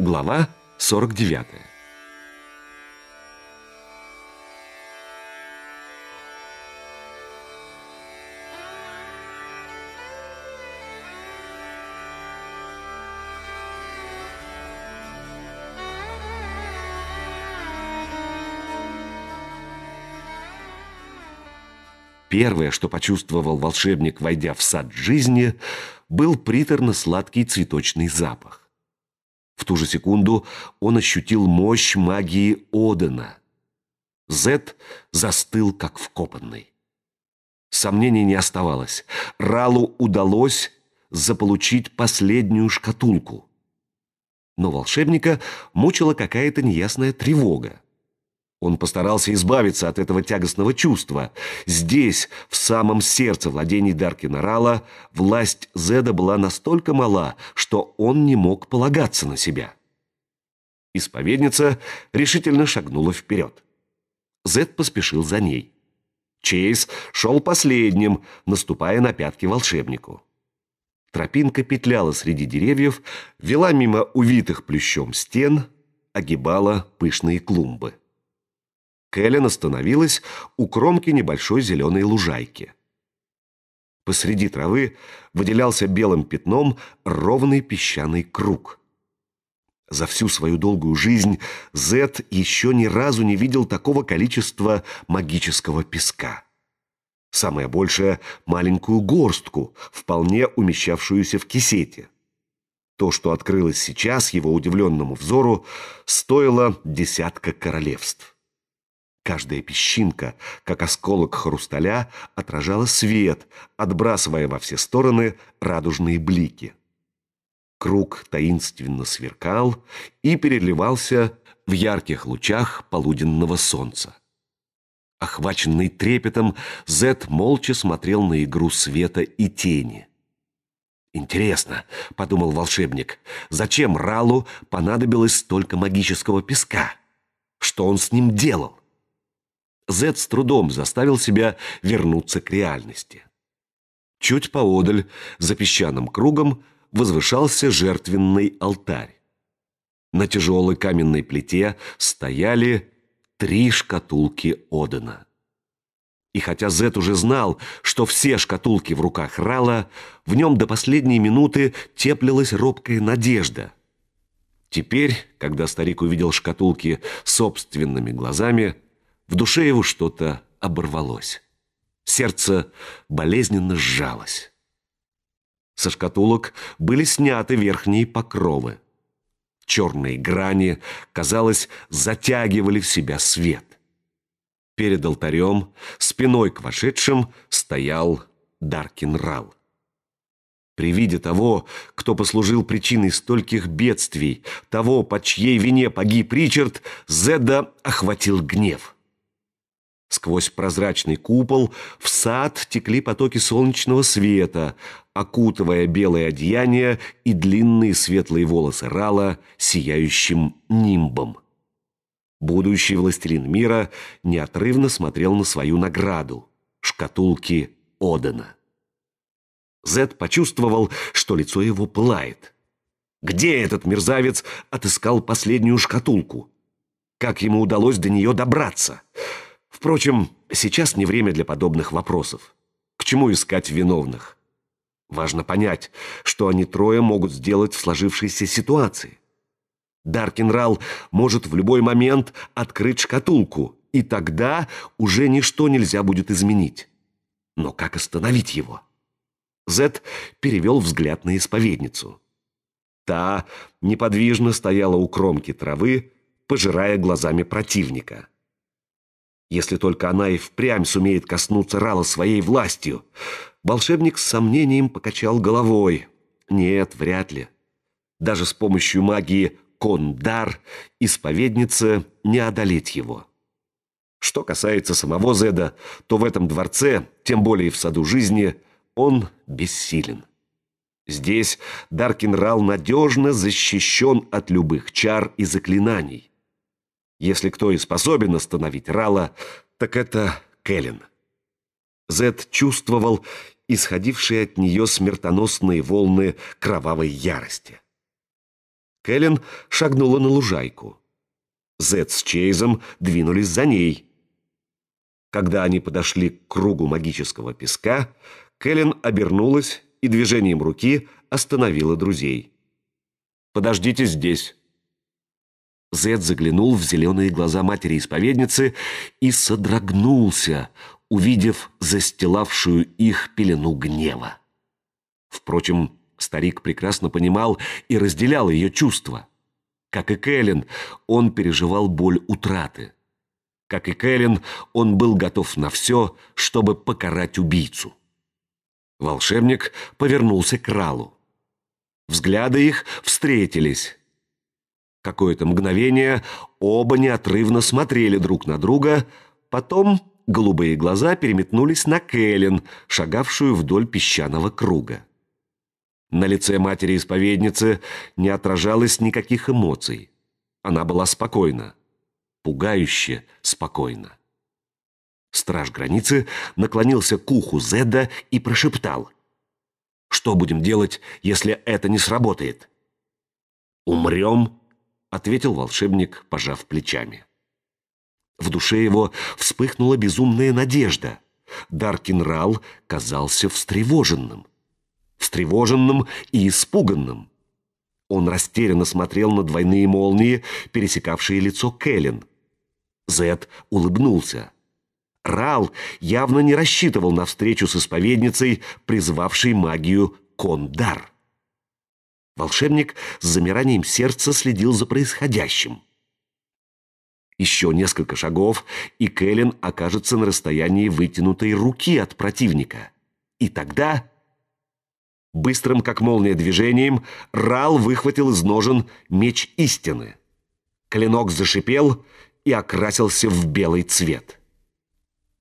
Глава 49 Первое, что почувствовал волшебник, войдя в сад жизни, был приторно-сладкий цветочный запах ту же секунду он ощутил мощь магии Одена. Зет застыл, как вкопанный. Сомнений не оставалось. Ралу удалось заполучить последнюю шкатулку. Но волшебника мучила какая-то неясная тревога. Он постарался избавиться от этого тягостного чувства. Здесь, в самом сердце владений Даркина власть Зеда была настолько мала, что он не мог полагаться на себя. Исповедница решительно шагнула вперед. Зед поспешил за ней. Чейз шел последним, наступая на пятки волшебнику. Тропинка петляла среди деревьев, вела мимо увитых плющом стен, огибала пышные клумбы. Кэлен остановилась у кромки небольшой зеленой лужайки. Посреди травы выделялся белым пятном ровный песчаный круг. За всю свою долгую жизнь Зет еще ни разу не видел такого количества магического песка. Самое большее – маленькую горстку, вполне умещавшуюся в кисете. То, что открылось сейчас его удивленному взору, стоило десятка королевств. Каждая песчинка, как осколок хрусталя, отражала свет, отбрасывая во все стороны радужные блики. Круг таинственно сверкал и переливался в ярких лучах полуденного солнца. Охваченный трепетом, Зет молча смотрел на игру света и тени. «Интересно», — подумал волшебник, — «зачем Ралу понадобилось столько магического песка? Что он с ним делал?» Зед с трудом заставил себя вернуться к реальности. Чуть поодаль, за песчаным кругом, возвышался жертвенный алтарь. На тяжелой каменной плите стояли три шкатулки Одена. И хотя Зет уже знал, что все шкатулки в руках Рала, в нем до последней минуты теплилась робкая надежда. Теперь, когда старик увидел шкатулки собственными глазами, в душе его что-то оборвалось. Сердце болезненно сжалось. Со шкатулок были сняты верхние покровы. Черные грани, казалось, затягивали в себя свет. Перед алтарем, спиной к вошедшим, стоял Даркин Рал. При виде того, кто послужил причиной стольких бедствий, того, по чьей вине погиб Ричард, Зеда охватил гнев – Сквозь прозрачный купол в сад текли потоки солнечного света, окутывая белое одеяние и длинные светлые волосы Рала сияющим нимбом. Будущий властелин мира неотрывно смотрел на свою награду — шкатулки Одена. Зед почувствовал, что лицо его пылает. Где этот мерзавец отыскал последнюю шкатулку? Как ему удалось до нее добраться? — Впрочем, сейчас не время для подобных вопросов. К чему искать виновных? Важно понять, что они трое могут сделать в сложившейся ситуации. Даркинрал может в любой момент открыть шкатулку, и тогда уже ничто нельзя будет изменить. Но как остановить его? Зет перевел взгляд на исповедницу. Та неподвижно стояла у кромки травы, пожирая глазами противника если только она и впрямь сумеет коснуться Рала своей властью. Волшебник с сомнением покачал головой. Нет, вряд ли. Даже с помощью магии Кондар исповедница не одолеть его. Что касается самого Зеда, то в этом дворце, тем более в саду жизни, он бессилен. Здесь Даркин Рал надежно защищен от любых чар и заклинаний. Если кто и способен остановить Рала, так это Кэлен. Зед чувствовал исходившие от нее смертоносные волны кровавой ярости. Кэлен шагнула на лужайку. Зед с Чейзом двинулись за ней. Когда они подошли к кругу магического песка, Кэлен обернулась и движением руки остановила друзей. «Подождите здесь», Зед заглянул в зеленые глаза матери-исповедницы и содрогнулся, увидев застилавшую их пелену гнева. Впрочем, старик прекрасно понимал и разделял ее чувства. Как и Кэлен, он переживал боль утраты. Как и Кэлен, он был готов на все, чтобы покарать убийцу. Волшебник повернулся к Ралу. Взгляды их встретились какое-то мгновение оба неотрывно смотрели друг на друга, потом голубые глаза переметнулись на Кэлен, шагавшую вдоль песчаного круга. На лице матери-исповедницы не отражалось никаких эмоций. Она была спокойна, пугающе спокойна. Страж границы наклонился к уху Зеда и прошептал. «Что будем делать, если это не сработает?» «Умрем — ответил волшебник, пожав плечами. В душе его вспыхнула безумная надежда. Даркин Рал казался встревоженным. Встревоженным и испуганным. Он растерянно смотрел на двойные молнии, пересекавшие лицо Кэлен. Зед улыбнулся. Рал явно не рассчитывал на встречу с исповедницей, призвавшей магию Кондар. Волшебник с замиранием сердца следил за происходящим. Еще несколько шагов, и Кэлен окажется на расстоянии вытянутой руки от противника. И тогда... Быстрым, как молния, движением Рал выхватил из ножен меч истины. Клинок зашипел и окрасился в белый цвет.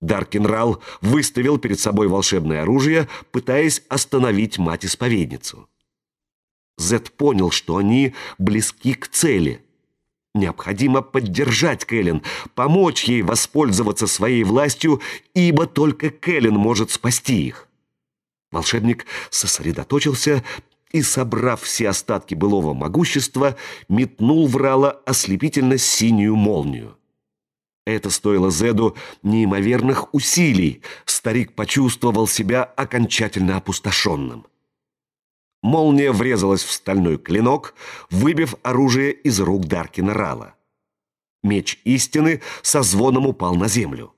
Даркин Рал выставил перед собой волшебное оружие, пытаясь остановить мать-исповедницу. Зет понял, что они близки к цели. Необходимо поддержать Кэлен, помочь ей воспользоваться своей властью, ибо только Кэлен может спасти их. Волшебник сосредоточился и, собрав все остатки былого могущества, метнул в Рала ослепительно-синюю молнию. Это стоило Зеду неимоверных усилий. Старик почувствовал себя окончательно опустошенным. Молния врезалась в стальной клинок, выбив оружие из рук Даркина Рала. Меч истины со звоном упал на землю.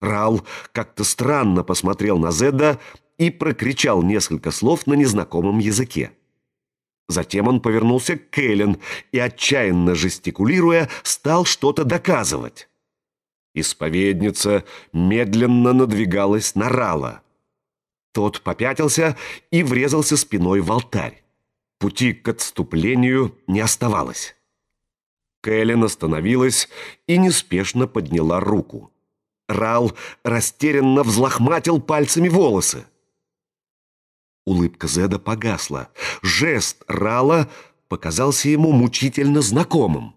Рал как-то странно посмотрел на Зедда и прокричал несколько слов на незнакомом языке. Затем он повернулся к Кэлен и, отчаянно жестикулируя, стал что-то доказывать. Исповедница медленно надвигалась на Рала. Тот попятился и врезался спиной в алтарь. Пути к отступлению не оставалось. Кэлен остановилась и неспешно подняла руку. Рал растерянно взлохматил пальцами волосы. Улыбка Зеда погасла. Жест Рала показался ему мучительно знакомым.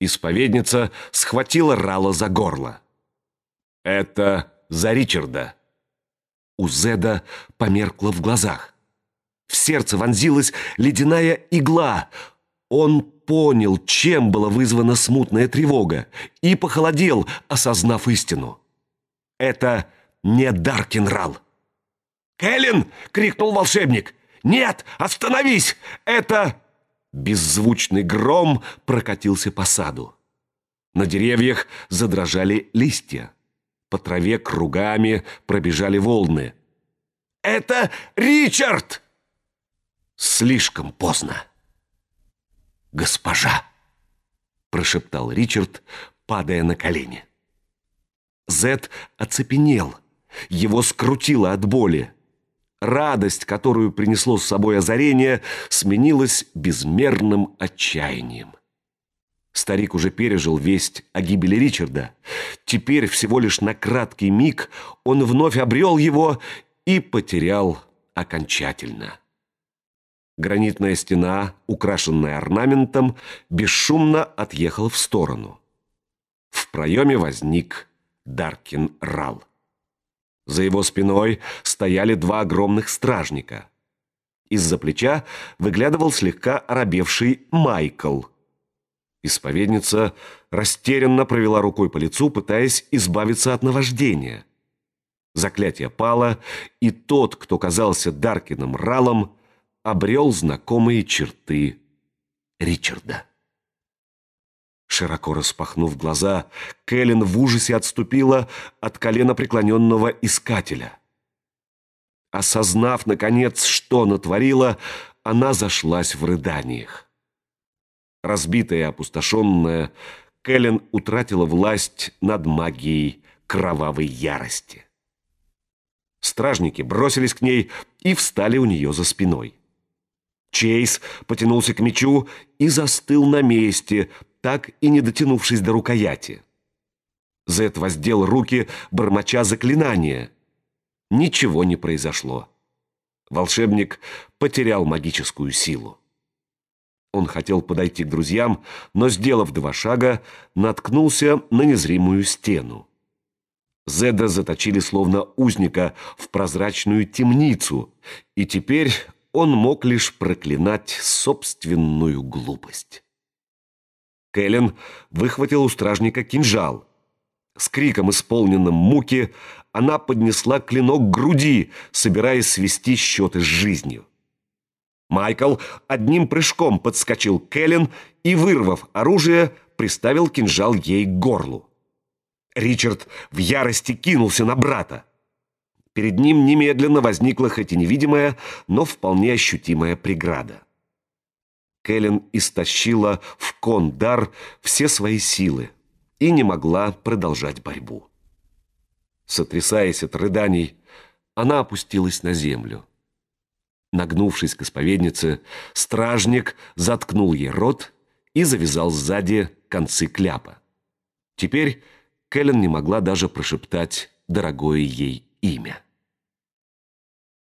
Исповедница схватила Рала за горло. «Это за Ричарда», у Зеда померкло в глазах. В сердце вонзилась ледяная игла. Он понял, чем была вызвана смутная тревога, и похолодел, осознав истину. Это не Даркинрал. «Кэлен!» — крикнул волшебник. «Нет, остановись! Это...» Беззвучный гром прокатился по саду. На деревьях задрожали листья. По траве кругами пробежали волны. «Это Ричард!» «Слишком поздно!» «Госпожа!» – прошептал Ричард, падая на колени. Зет оцепенел. Его скрутило от боли. Радость, которую принесло с собой озарение, сменилась безмерным отчаянием. Старик уже пережил весть о гибели Ричарда. Теперь всего лишь на краткий миг он вновь обрел его и потерял окончательно. Гранитная стена, украшенная орнаментом, бесшумно отъехала в сторону. В проеме возник Даркин Рал. За его спиной стояли два огромных стражника. Из-за плеча выглядывал слегка оробевший Майкл – Исповедница растерянно провела рукой по лицу, пытаясь избавиться от наваждения. Заклятие пало, и тот, кто казался Даркиным Ралом, обрел знакомые черты Ричарда. Широко распахнув глаза, Кэлен в ужасе отступила от колена преклоненного искателя. Осознав, наконец, что натворила, она зашлась в рыданиях. Разбитая и опустошенная, Кэлен утратила власть над магией кровавой ярости. Стражники бросились к ней и встали у нее за спиной. Чейз потянулся к мечу и застыл на месте, так и не дотянувшись до рукояти. Зет воздел руки, бормоча заклинания. Ничего не произошло. Волшебник потерял магическую силу. Он хотел подойти к друзьям, но, сделав два шага, наткнулся на незримую стену. Зеда заточили словно узника в прозрачную темницу, и теперь он мог лишь проклинать собственную глупость. Кэлен выхватил у стражника кинжал. С криком, исполненным муки, она поднесла клинок к груди, собираясь свести счеты с жизнью. Майкл одним прыжком подскочил к Эллен и, вырвав оружие, приставил кинжал ей к горлу. Ричард в ярости кинулся на брата. Перед ним немедленно возникла хоть и невидимая, но вполне ощутимая преграда. Кэлен истощила в Кондар все свои силы и не могла продолжать борьбу. Сотрясаясь от рыданий, она опустилась на землю. Нагнувшись к исповеднице, стражник заткнул ей рот и завязал сзади концы кляпа. Теперь Кэлен не могла даже прошептать дорогое ей имя.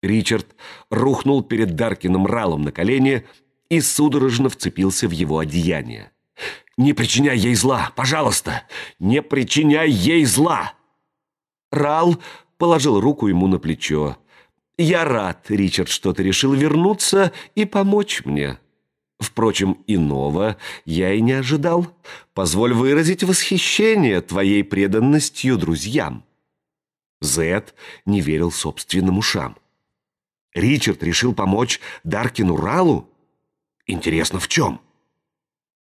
Ричард рухнул перед Даркином Ралом на колени и судорожно вцепился в его одеяние. «Не причиняй ей зла, пожалуйста! Не причиняй ей зла!» Рал положил руку ему на плечо, я рад, Ричард, что ты решил вернуться и помочь мне. Впрочем, иного я и не ожидал. Позволь выразить восхищение твоей преданностью друзьям. Зед не верил собственным ушам. Ричард решил помочь Даркину Ралу? Интересно, в чем?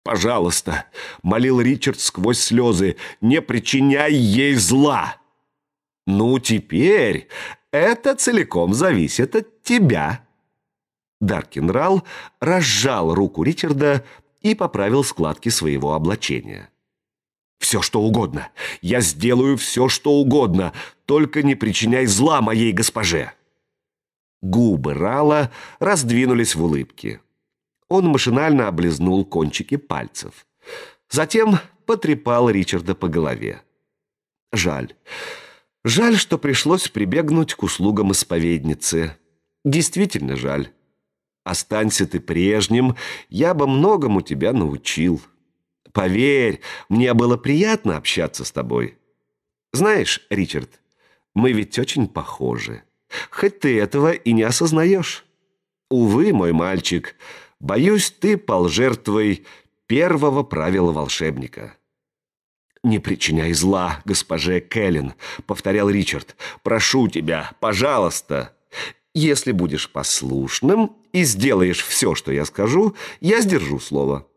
«Пожалуйста», — молил Ричард сквозь слезы, — «не причиняй ей зла!» Ну, теперь это целиком зависит от тебя. Даркинрал разжал руку Ричарда и поправил складки своего облачения. «Все, что угодно. Я сделаю все, что угодно. Только не причиняй зла моей госпоже». Губы Рала раздвинулись в улыбке. Он машинально облизнул кончики пальцев. Затем потрепал Ричарда по голове. «Жаль. Жаль, что пришлось прибегнуть к услугам исповедницы. Действительно жаль. Останься ты прежним, я бы многому тебя научил. Поверь, мне было приятно общаться с тобой. Знаешь, Ричард, мы ведь очень похожи. Хоть ты этого и не осознаешь. Увы, мой мальчик, боюсь, ты пал жертвой первого правила волшебника». «Не причиняй зла, госпоже Кэлен», — повторял Ричард. «Прошу тебя, пожалуйста». «Если будешь послушным и сделаешь все, что я скажу, я сдержу слово.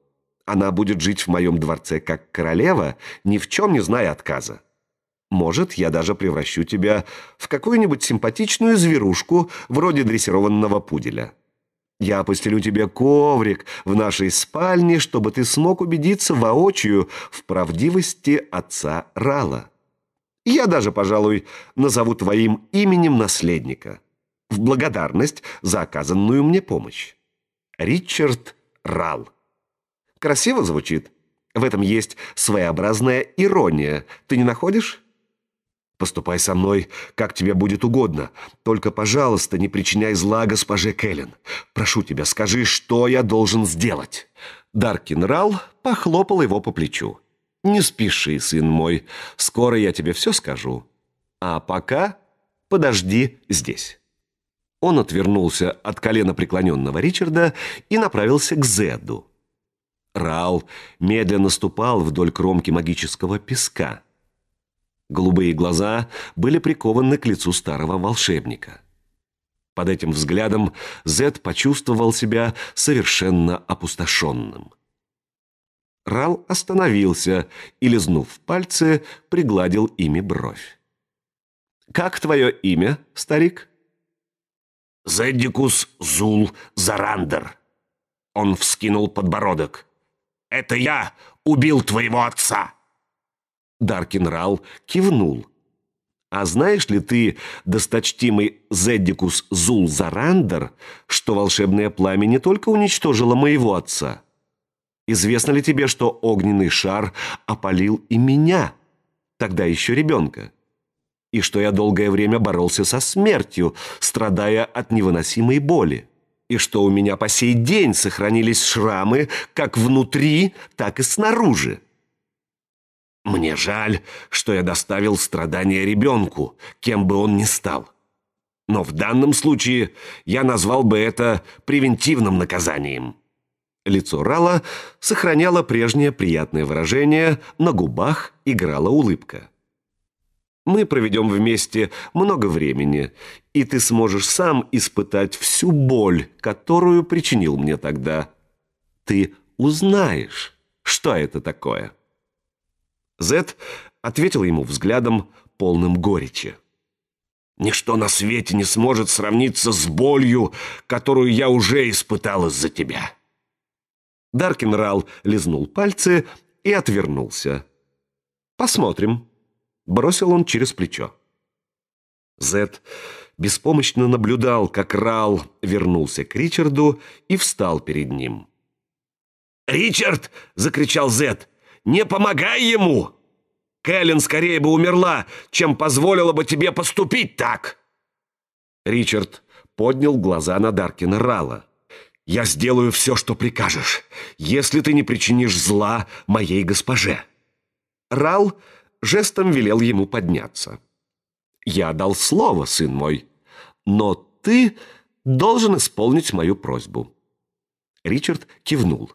Она будет жить в моем дворце как королева, ни в чем не зная отказа. Может, я даже превращу тебя в какую-нибудь симпатичную зверушку вроде дрессированного пуделя». Я постелю тебе коврик в нашей спальне, чтобы ты смог убедиться воочию в правдивости отца Рала. Я даже, пожалуй, назову твоим именем наследника в благодарность за оказанную мне помощь. Ричард Рал. Красиво звучит. В этом есть своеобразная ирония. Ты не находишь? Поступай со мной, как тебе будет угодно. Только, пожалуйста, не причиняй зла госпоже Кэлен. Прошу тебя, скажи, что я должен сделать». Даркин Рал похлопал его по плечу. «Не спеши, сын мой. Скоро я тебе все скажу. А пока подожди здесь». Он отвернулся от колена преклоненного Ричарда и направился к Зедду. Рал медленно ступал вдоль кромки магического песка – Голубые глаза были прикованы к лицу старого волшебника. Под этим взглядом Зед почувствовал себя совершенно опустошенным. Рал остановился и, лизнув пальцы, пригладил ими бровь. «Как твое имя, старик?» «Зеддикус Зул Зарандер». Он вскинул подбородок. «Это я убил твоего отца!» Даркин кивнул. «А знаешь ли ты, досточтимый Зеддикус Зул Зарандер, что волшебное пламя не только уничтожило моего отца? Известно ли тебе, что огненный шар опалил и меня, тогда еще ребенка?» и что я долгое время боролся со смертью, страдая от невыносимой боли, и что у меня по сей день сохранились шрамы как внутри, так и снаружи. Мне жаль, что я доставил страдания ребенку, кем бы он ни стал. Но в данном случае я назвал бы это превентивным наказанием. Лицо Рала сохраняло прежнее приятное выражение, на губах играла улыбка. Мы проведем вместе много времени, и ты сможешь сам испытать всю боль, которую причинил мне тогда. Ты узнаешь, что это такое. Зет ответил ему взглядом, полным горечи. «Ничто на свете не сможет сравниться с болью, которую я уже испытал из-за тебя». Даркинрал лизнул пальцы и отвернулся. «Посмотрим», — бросил он через плечо. Зет беспомощно наблюдал, как Рал вернулся к Ричарду и встал перед ним. «Ричард!» — закричал Зет. «Не помогай ему!» Кэлен скорее бы умерла, чем позволила бы тебе поступить так!» Ричард поднял глаза на Даркина Рала. «Я сделаю все, что прикажешь, если ты не причинишь зла моей госпоже». Рал жестом велел ему подняться. «Я дал слово, сын мой, но ты должен исполнить мою просьбу». Ричард кивнул.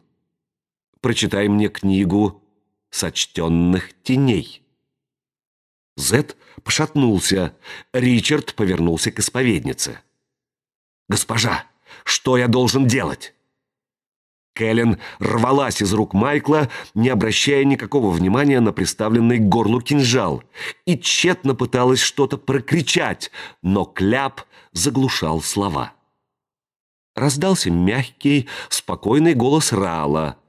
«Прочитай мне книгу сочтенных теней. Зет пошатнулся. Ричард повернулся к исповеднице. «Госпожа, что я должен делать?» Кэлен рвалась из рук Майкла, не обращая никакого внимания на приставленный к горлу кинжал, и тщетно пыталась что-то прокричать, но кляп заглушал слова. Раздался мягкий, спокойный голос Рала —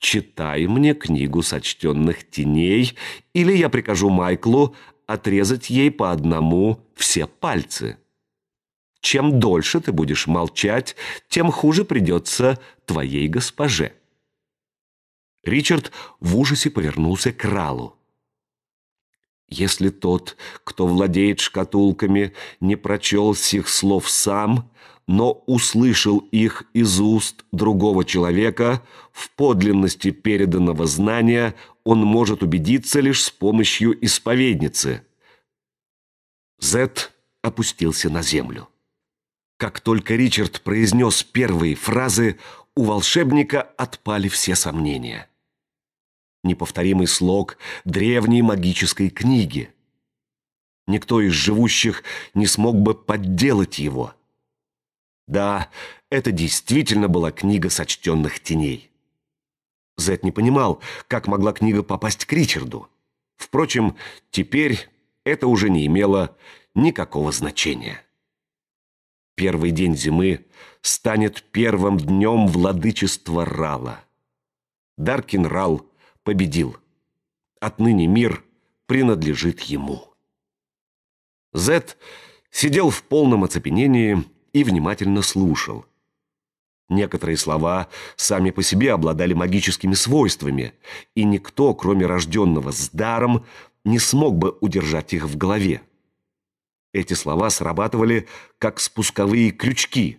«Читай мне книгу сочтенных теней, или я прикажу Майклу отрезать ей по одному все пальцы». Чем дольше ты будешь молчать, тем хуже придется твоей госпоже. Ричард в ужасе повернулся к Ралу. Если тот, кто владеет шкатулками, не прочел сих слов сам, но услышал их из уст другого человека, в подлинности переданного знания он может убедиться лишь с помощью исповедницы. Зет опустился на землю. Как только Ричард произнес первые фразы, у волшебника отпали все сомнения. Неповторимый слог древней магической книги. Никто из живущих не смог бы подделать его – да, это действительно была книга сочтенных теней. Зет не понимал, как могла книга попасть к Ричарду. Впрочем, теперь это уже не имело никакого значения. Первый день зимы станет первым днем владычества Рала. Даркин Рал победил. Отныне мир принадлежит ему. Зет сидел в полном оцепенении, и внимательно слушал. Некоторые слова сами по себе обладали магическими свойствами, и никто, кроме рожденного с даром, не смог бы удержать их в голове. Эти слова срабатывали как спусковые крючки,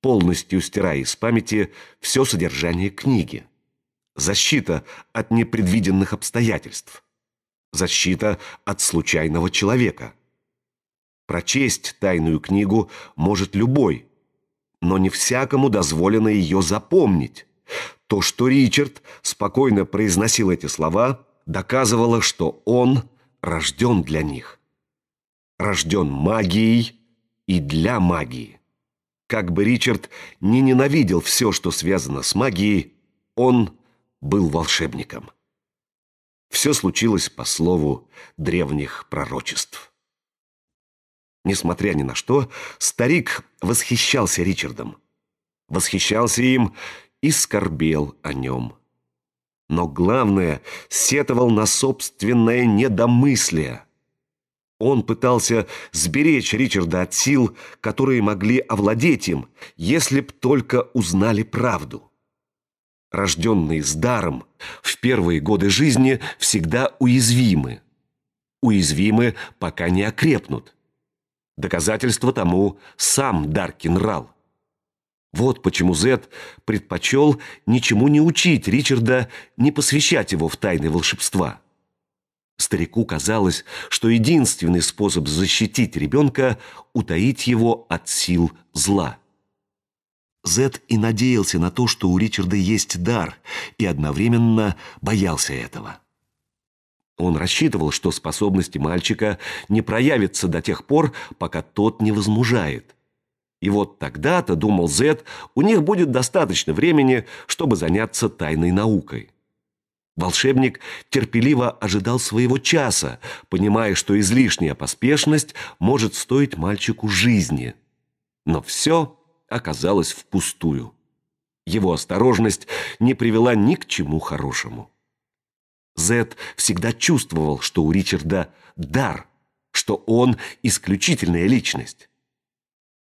полностью стирая из памяти все содержание книги. Защита от непредвиденных обстоятельств. Защита от случайного человека – Прочесть тайную книгу может любой, но не всякому дозволено ее запомнить. То, что Ричард спокойно произносил эти слова, доказывало, что он рожден для них. Рожден магией и для магии. Как бы Ричард ни ненавидел все, что связано с магией, он был волшебником. Все случилось по слову древних пророчеств. Несмотря ни на что, старик восхищался Ричардом. Восхищался им и скорбел о нем. Но главное, сетовал на собственное недомыслие. Он пытался сберечь Ричарда от сил, которые могли овладеть им, если б только узнали правду. Рожденные с даром, в первые годы жизни всегда уязвимы. Уязвимы, пока не окрепнут. Доказательство тому сам Даркин Рал. Вот почему Зет предпочел ничему не учить Ричарда, не посвящать его в тайны волшебства. Старику казалось, что единственный способ защитить ребенка – утаить его от сил зла. Зет и надеялся на то, что у Ричарда есть дар, и одновременно боялся этого. Он рассчитывал, что способности мальчика не проявятся до тех пор, пока тот не возмужает. И вот тогда-то, думал Зет, у них будет достаточно времени, чтобы заняться тайной наукой. Волшебник терпеливо ожидал своего часа, понимая, что излишняя поспешность может стоить мальчику жизни. Но все оказалось впустую. Его осторожность не привела ни к чему хорошему. Зет всегда чувствовал, что у Ричарда дар, что он исключительная личность.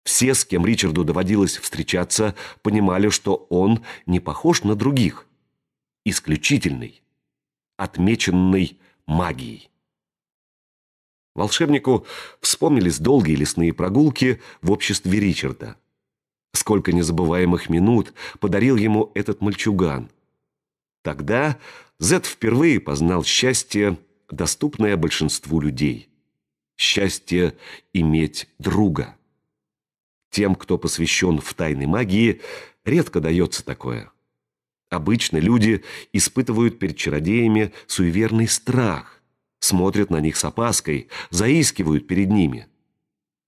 Все, с кем Ричарду доводилось встречаться, понимали, что он не похож на других. Исключительный, отмеченный магией. Волшебнику вспомнились долгие лесные прогулки в обществе Ричарда. Сколько незабываемых минут подарил ему этот мальчуган. Тогда Зет впервые познал счастье, доступное большинству людей. Счастье иметь друга. Тем, кто посвящен в тайны магии, редко дается такое. Обычно люди испытывают перед чародеями суеверный страх, смотрят на них с опаской, заискивают перед ними.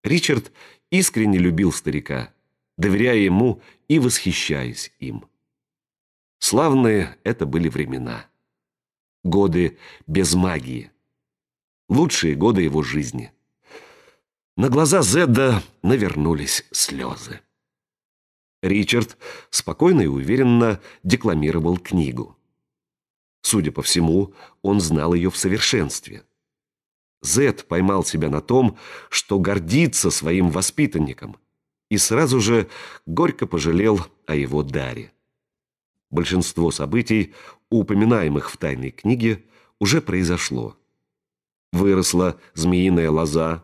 Ричард искренне любил старика, доверяя ему и восхищаясь им. Славные это были времена годы без магии. Лучшие годы его жизни. На глаза Зедда навернулись слезы. Ричард спокойно и уверенно декламировал книгу. Судя по всему, он знал ее в совершенстве. Зед поймал себя на том, что гордится своим воспитанником, и сразу же горько пожалел о его даре. Большинство событий упоминаемых в «Тайной книге», уже произошло. Выросла змеиная лоза,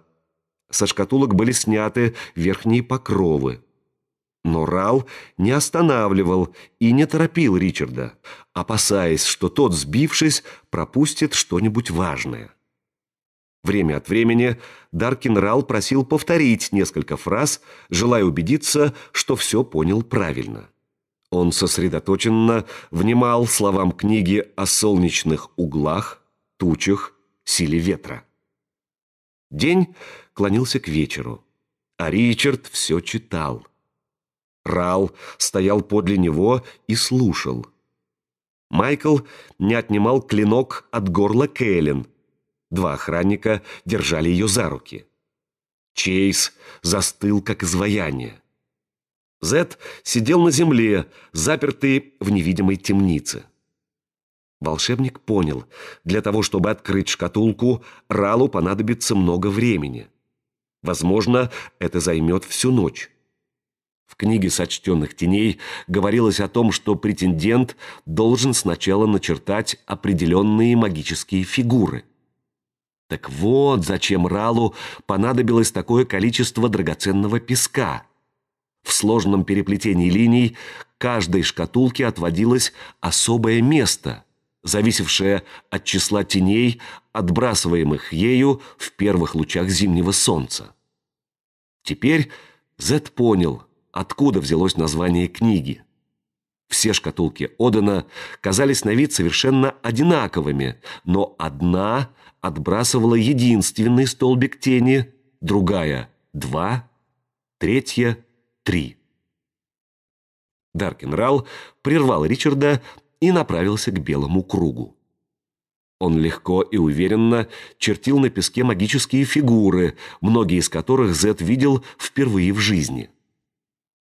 со шкатулок были сняты верхние покровы. Но Рал не останавливал и не торопил Ричарда, опасаясь, что тот, сбившись, пропустит что-нибудь важное. Время от времени Даркин Рал просил повторить несколько фраз, желая убедиться, что все понял правильно. Он сосредоточенно внимал словам книги о солнечных углах, тучах, силе ветра. День клонился к вечеру, а Ричард все читал. Рал стоял подле него и слушал. Майкл не отнимал клинок от горла Кэлен. Два охранника держали ее за руки. Чейз застыл, как изваяние. Зет сидел на земле, запертый в невидимой темнице. Волшебник понял, для того, чтобы открыть шкатулку, Ралу понадобится много времени. Возможно, это займет всю ночь. В книге «Сочтенных теней» говорилось о том, что претендент должен сначала начертать определенные магические фигуры. Так вот, зачем Ралу понадобилось такое количество драгоценного песка – в сложном переплетении линий каждой шкатулке отводилось особое место, зависевшее от числа теней, отбрасываемых ею в первых лучах зимнего солнца. Теперь Зет понял, откуда взялось название книги. Все шкатулки Одена казались на вид совершенно одинаковыми, но одна отбрасывала единственный столбик тени, другая — два, третья — три. Даркенрал прервал Ричарда и направился к белому кругу. Он легко и уверенно чертил на песке магические фигуры, многие из которых Зет видел впервые в жизни.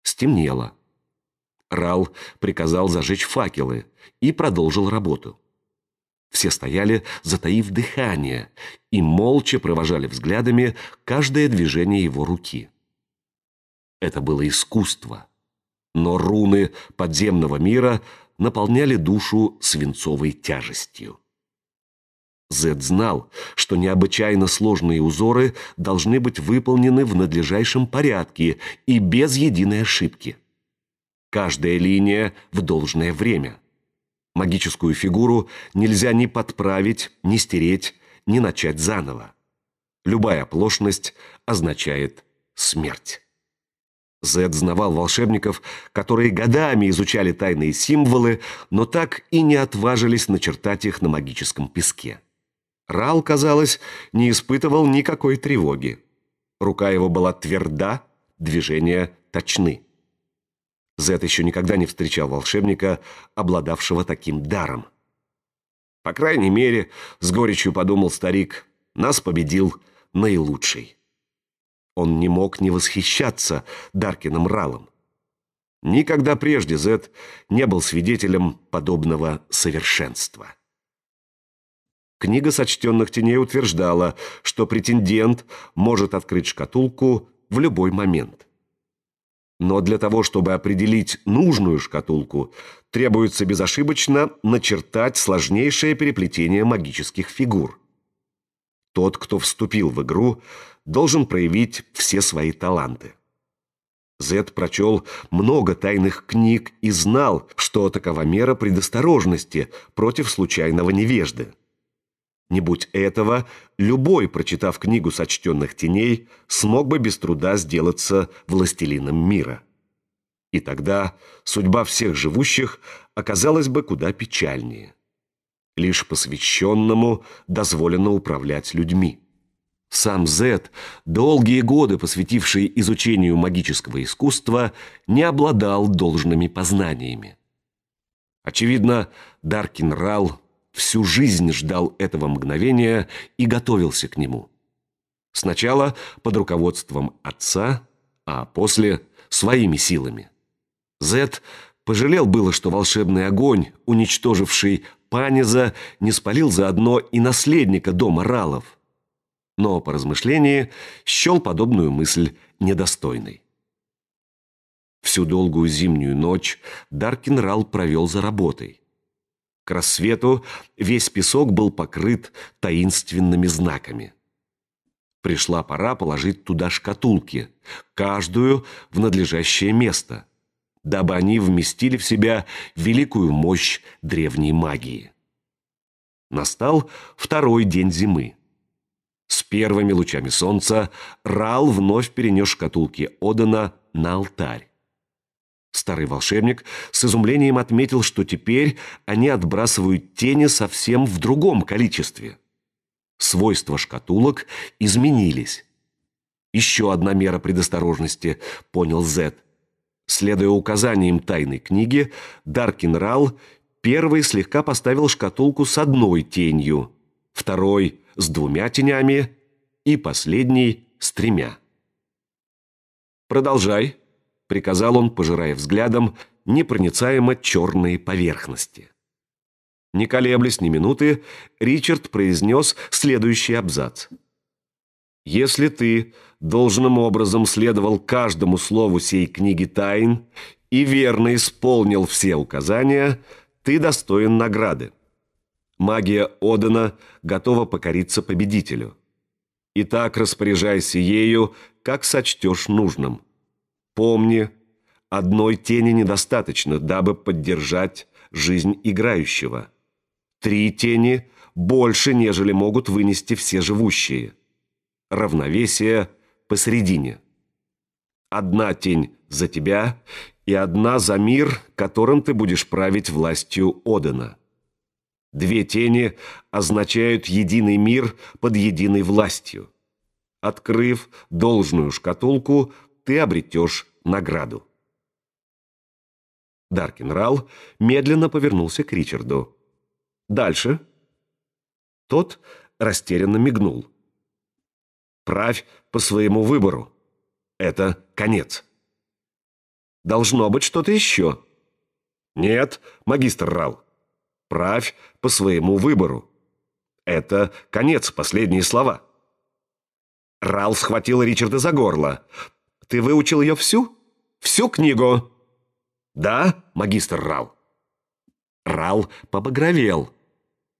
Стемнело. Рал приказал зажечь факелы и продолжил работу. Все стояли, затаив дыхание, и молча провожали взглядами каждое движение его руки. Это было искусство. Но руны подземного мира наполняли душу свинцовой тяжестью. Зед знал, что необычайно сложные узоры должны быть выполнены в надлежащем порядке и без единой ошибки. Каждая линия в должное время. Магическую фигуру нельзя ни подправить, ни стереть, ни начать заново. Любая оплошность означает смерть. Зед знавал волшебников, которые годами изучали тайные символы, но так и не отважились начертать их на магическом песке. Рал, казалось, не испытывал никакой тревоги. Рука его была тверда, движения точны. Зет еще никогда не встречал волшебника, обладавшего таким даром. По крайней мере, с горечью подумал старик, нас победил наилучший. Он не мог не восхищаться Даркиным Ралом. Никогда прежде Зет не был свидетелем подобного совершенства. Книга сочтенных теней утверждала, что претендент может открыть шкатулку в любой момент. Но для того, чтобы определить нужную шкатулку, требуется безошибочно начертать сложнейшее переплетение магических фигур. Тот, кто вступил в игру, должен проявить все свои таланты. Зет прочел много тайных книг и знал, что такова мера предосторожности против случайного невежды. Не будь этого, любой, прочитав книгу сочтённых теней, смог бы без труда сделаться властелином мира. И тогда судьба всех живущих оказалась бы куда печальнее. Лишь посвящённому дозволено управлять людьми. Сам Зет, долгие годы посвятивший изучению магического искусства, не обладал должными познаниями. Очевидно, Даркин Рал всю жизнь ждал этого мгновения и готовился к нему. Сначала под руководством отца, а после своими силами. Зет пожалел было, что волшебный огонь, уничтоживший Паниза, не спалил заодно и наследника дома Ралов – но по размышлении счел подобную мысль недостойной. Всю долгую зимнюю ночь Даркинрал провел за работой. К рассвету весь песок был покрыт таинственными знаками. Пришла пора положить туда шкатулки, каждую в надлежащее место, дабы они вместили в себя великую мощь древней магии. Настал второй день зимы. С первыми лучами солнца Рал вновь перенес шкатулки Одана на алтарь. Старый волшебник с изумлением отметил, что теперь они отбрасывают тени совсем в другом количестве. Свойства шкатулок изменились. Еще одна мера предосторожности, понял Зет. Следуя указаниям тайной книги, Даркин Рал первый слегка поставил шкатулку с одной тенью – второй с двумя тенями и последний с тремя. «Продолжай», — приказал он, пожирая взглядом непроницаемо черные поверхности. Не колеблясь ни минуты, Ричард произнес следующий абзац. «Если ты должным образом следовал каждому слову сей книги тайн и верно исполнил все указания, ты достоин награды. Магия Одена готова покориться победителю. И так распоряжайся ею, как сочтешь нужным. Помни, одной тени недостаточно, дабы поддержать жизнь играющего. Три тени больше, нежели могут вынести все живущие. Равновесие посредине. Одна тень за тебя и одна за мир, которым ты будешь править властью Одена. Две тени означают единый мир под единой властью. Открыв должную шкатулку, ты обретешь награду. Даркинрал медленно повернулся к Ричарду. «Дальше?» Тот растерянно мигнул. «Правь по своему выбору. Это конец». «Должно быть что-то еще». «Нет, магистр Рал». Правь по своему выбору. Это конец, последние слова. Рал схватил Ричарда за горло. Ты выучил ее всю? Всю книгу? Да, магистр Рал. Рал побагровел.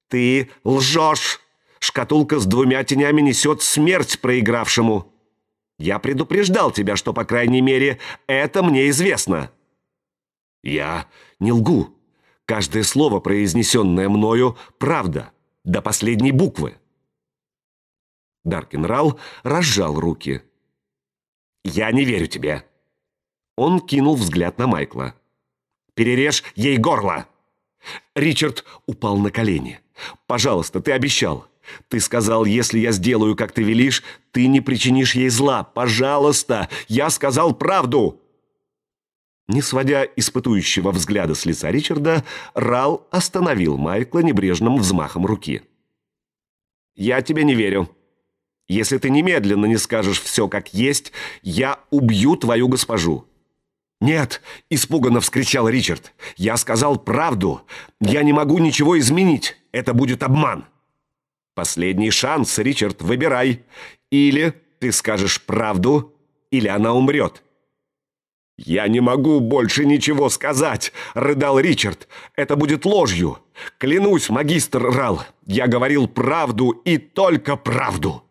Ты лжешь! Шкатулка с двумя тенями несет смерть проигравшему. Я предупреждал тебя, что, по крайней мере, это мне известно. Я не лгу, Каждое слово, произнесенное мною, правда, до последней буквы. Даркин Рал разжал руки. «Я не верю тебе!» Он кинул взгляд на Майкла. «Перережь ей горло!» Ричард упал на колени. «Пожалуйста, ты обещал. Ты сказал, если я сделаю, как ты велишь, ты не причинишь ей зла. Пожалуйста, я сказал правду!» Не сводя испытующего взгляда с лица Ричарда, Рал остановил Майкла небрежным взмахом руки. «Я тебе не верю. Если ты немедленно не скажешь все как есть, я убью твою госпожу». «Нет!» – испуганно вскричал Ричард. «Я сказал правду! Я не могу ничего изменить! Это будет обман!» «Последний шанс, Ричард, выбирай! Или ты скажешь правду, или она умрет!» «Я не могу больше ничего сказать!» — рыдал Ричард. «Это будет ложью! Клянусь, магистр Рал, я говорил правду и только правду!»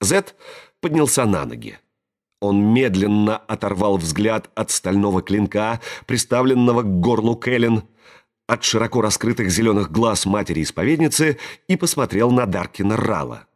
Зет поднялся на ноги. Он медленно оторвал взгляд от стального клинка, приставленного к горлу Кэлен, от широко раскрытых зеленых глаз матери-исповедницы и посмотрел на Даркина Рала.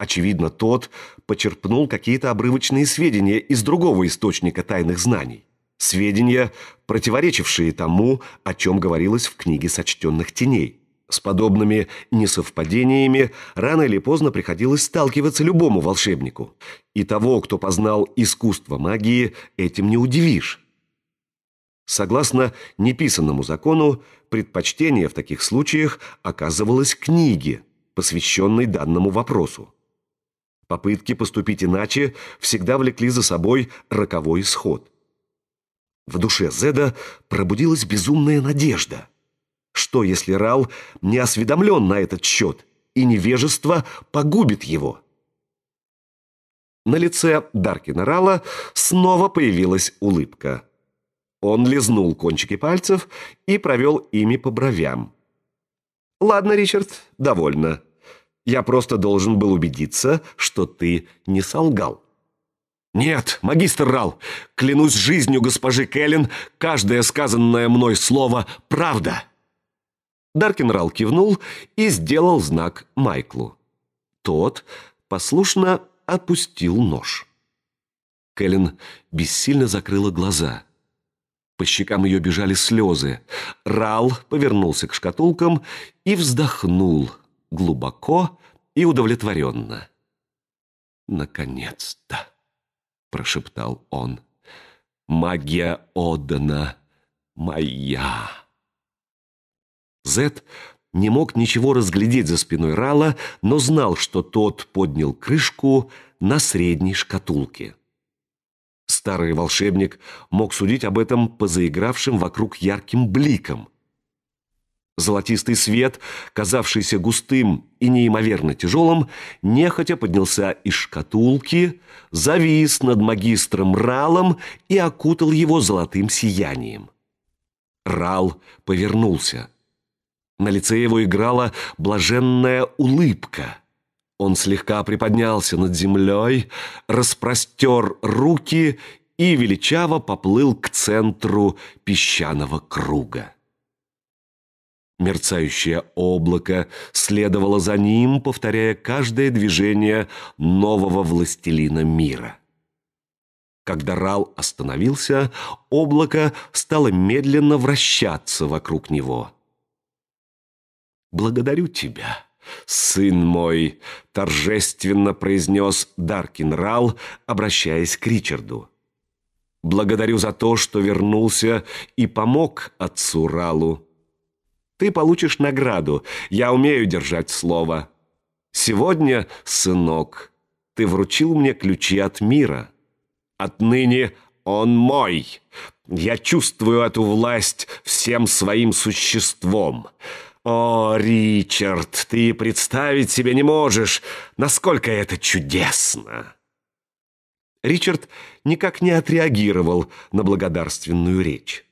Очевидно, тот почерпнул какие-то обрывочные сведения из другого источника тайных знаний. Сведения, противоречившие тому, о чем говорилось в книге «Сочтенных теней». С подобными несовпадениями рано или поздно приходилось сталкиваться любому волшебнику. И того, кто познал искусство магии, этим не удивишь. Согласно неписанному закону, предпочтение в таких случаях оказывалось книге, посвященной данному вопросу. Попытки поступить иначе всегда влекли за собой роковой исход. В душе Зеда пробудилась безумная надежда. Что, если Рал не осведомлен на этот счет, и невежество погубит его? На лице Даркина Рала снова появилась улыбка. Он лизнул кончики пальцев и провел ими по бровям. «Ладно, Ричард, довольно. Я просто должен был убедиться, что ты не солгал». «Нет, магистр Рал, клянусь жизнью госпожи Келлен, каждое сказанное мной слово — правда!» Даркин Рал кивнул и сделал знак Майклу. Тот послушно опустил нож. Кэлен бессильно закрыла глаза. По щекам ее бежали слезы. Рал повернулся к шкатулкам и вздохнул — глубоко и удовлетворенно. «Наконец-то!» — прошептал он. «Магия отдана моя!» Зет не мог ничего разглядеть за спиной Рала, но знал, что тот поднял крышку на средней шкатулке. Старый волшебник мог судить об этом по заигравшим вокруг ярким бликам — Золотистый свет, казавшийся густым и неимоверно тяжелым, нехотя поднялся из шкатулки, завис над магистром Ралом и окутал его золотым сиянием. Рал повернулся. На лице его играла блаженная улыбка. Он слегка приподнялся над землей, распростер руки и величаво поплыл к центру песчаного круга. Мерцающее облако следовало за ним, повторяя каждое движение нового властелина мира. Когда Рал остановился, облако стало медленно вращаться вокруг него. «Благодарю тебя, сын мой», — торжественно произнес Даркин Рал, обращаясь к Ричарду. «Благодарю за то, что вернулся и помог отцу Ралу». Ты получишь награду. Я умею держать слово. Сегодня, сынок, ты вручил мне ключи от мира. Отныне он мой. Я чувствую эту власть всем своим существом. О, Ричард, ты представить себе не можешь, насколько это чудесно. Ричард никак не отреагировал на благодарственную речь.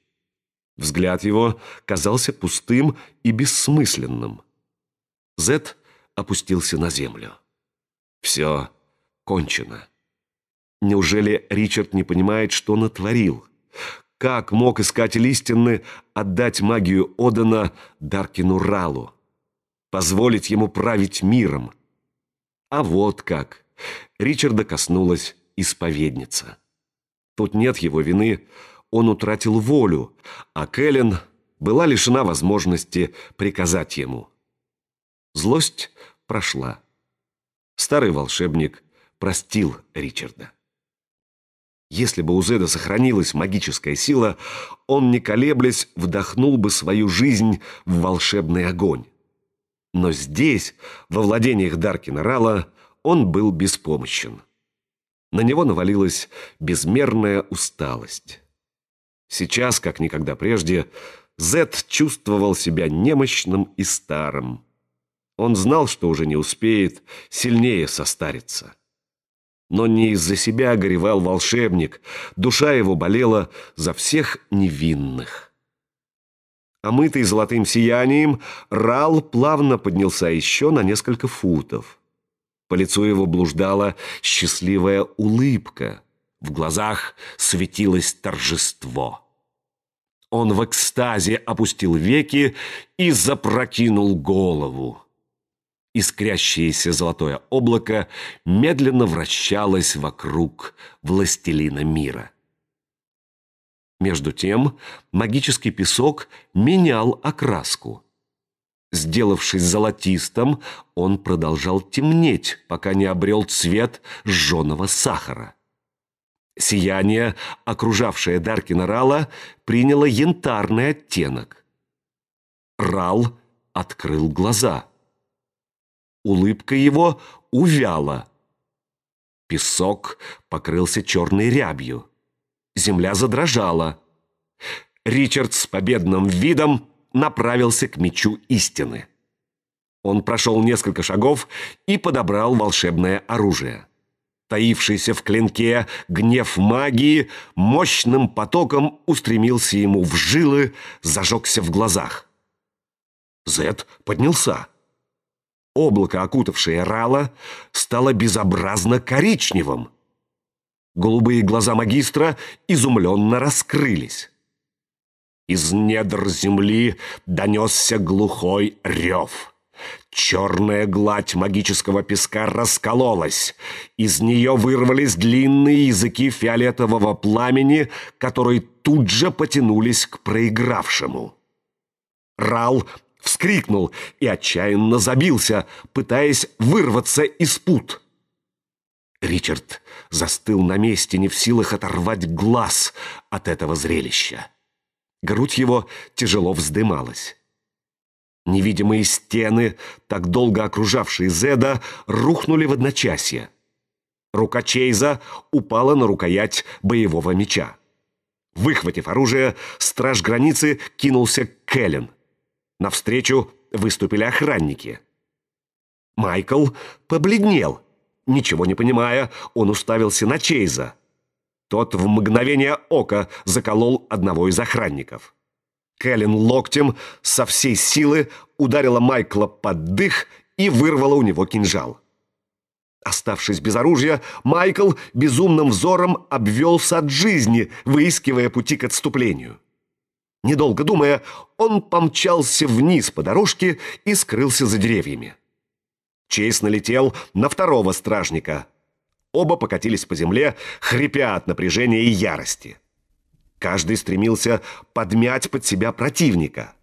Взгляд его казался пустым и бессмысленным. Зет опустился на землю. Все кончено. Неужели Ричард не понимает, что натворил? Как мог искать листины отдать магию Одена Даркину Ралу? Позволить ему править миром? А вот как. Ричарда коснулась исповедница. Тут нет его вины, он утратил волю, а Кэлен была лишена возможности приказать ему. Злость прошла. Старый волшебник простил Ричарда. Если бы у Зеда сохранилась магическая сила, он, не колеблясь, вдохнул бы свою жизнь в волшебный огонь. Но здесь, во владениях Даркина Рала, он был беспомощен. На него навалилась безмерная усталость. Сейчас, как никогда прежде, Зет чувствовал себя немощным и старым. Он знал, что уже не успеет, сильнее состариться. Но не из-за себя горевал волшебник, душа его болела за всех невинных. Омытый золотым сиянием, Рал плавно поднялся еще на несколько футов. По лицу его блуждала счастливая улыбка — в глазах светилось торжество. Он в экстазе опустил веки и запрокинул голову. Искрящееся золотое облако медленно вращалось вокруг властелина мира. Между тем магический песок менял окраску. Сделавшись золотистым, он продолжал темнеть, пока не обрел цвет сжженного сахара. Сияние, окружавшее Даркина Рала, приняло янтарный оттенок. Рал открыл глаза. Улыбка его увяла. Песок покрылся черной рябью. Земля задрожала. Ричард с победным видом направился к мечу истины. Он прошел несколько шагов и подобрал волшебное оружие таившийся в клинке, гнев магии, мощным потоком устремился ему в жилы, зажегся в глазах. Зет поднялся. Облако, окутавшее Рала, стало безобразно коричневым. Голубые глаза магистра изумленно раскрылись. Из недр земли донесся глухой рев. Черная гладь магического песка раскололась. Из нее вырвались длинные языки фиолетового пламени, которые тут же потянулись к проигравшему. Рал вскрикнул и отчаянно забился, пытаясь вырваться из пут. Ричард застыл на месте, не в силах оторвать глаз от этого зрелища. Грудь его тяжело вздымалась. Невидимые стены, так долго окружавшие Зеда, рухнули в одночасье. Рука Чейза упала на рукоять боевого меча. Выхватив оружие, страж границы кинулся к Кэлен. Навстречу выступили охранники. Майкл побледнел. Ничего не понимая, он уставился на Чейза. Тот в мгновение ока заколол одного из охранников. Кэлен локтем со всей силы ударила Майкла под дых и вырвала у него кинжал. Оставшись без оружия, Майкл безумным взором обвел от жизни, выискивая пути к отступлению. Недолго думая, он помчался вниз по дорожке и скрылся за деревьями. Чейз налетел на второго стражника. Оба покатились по земле, хрипя от напряжения и ярости. Каждый стремился подмять под себя противника.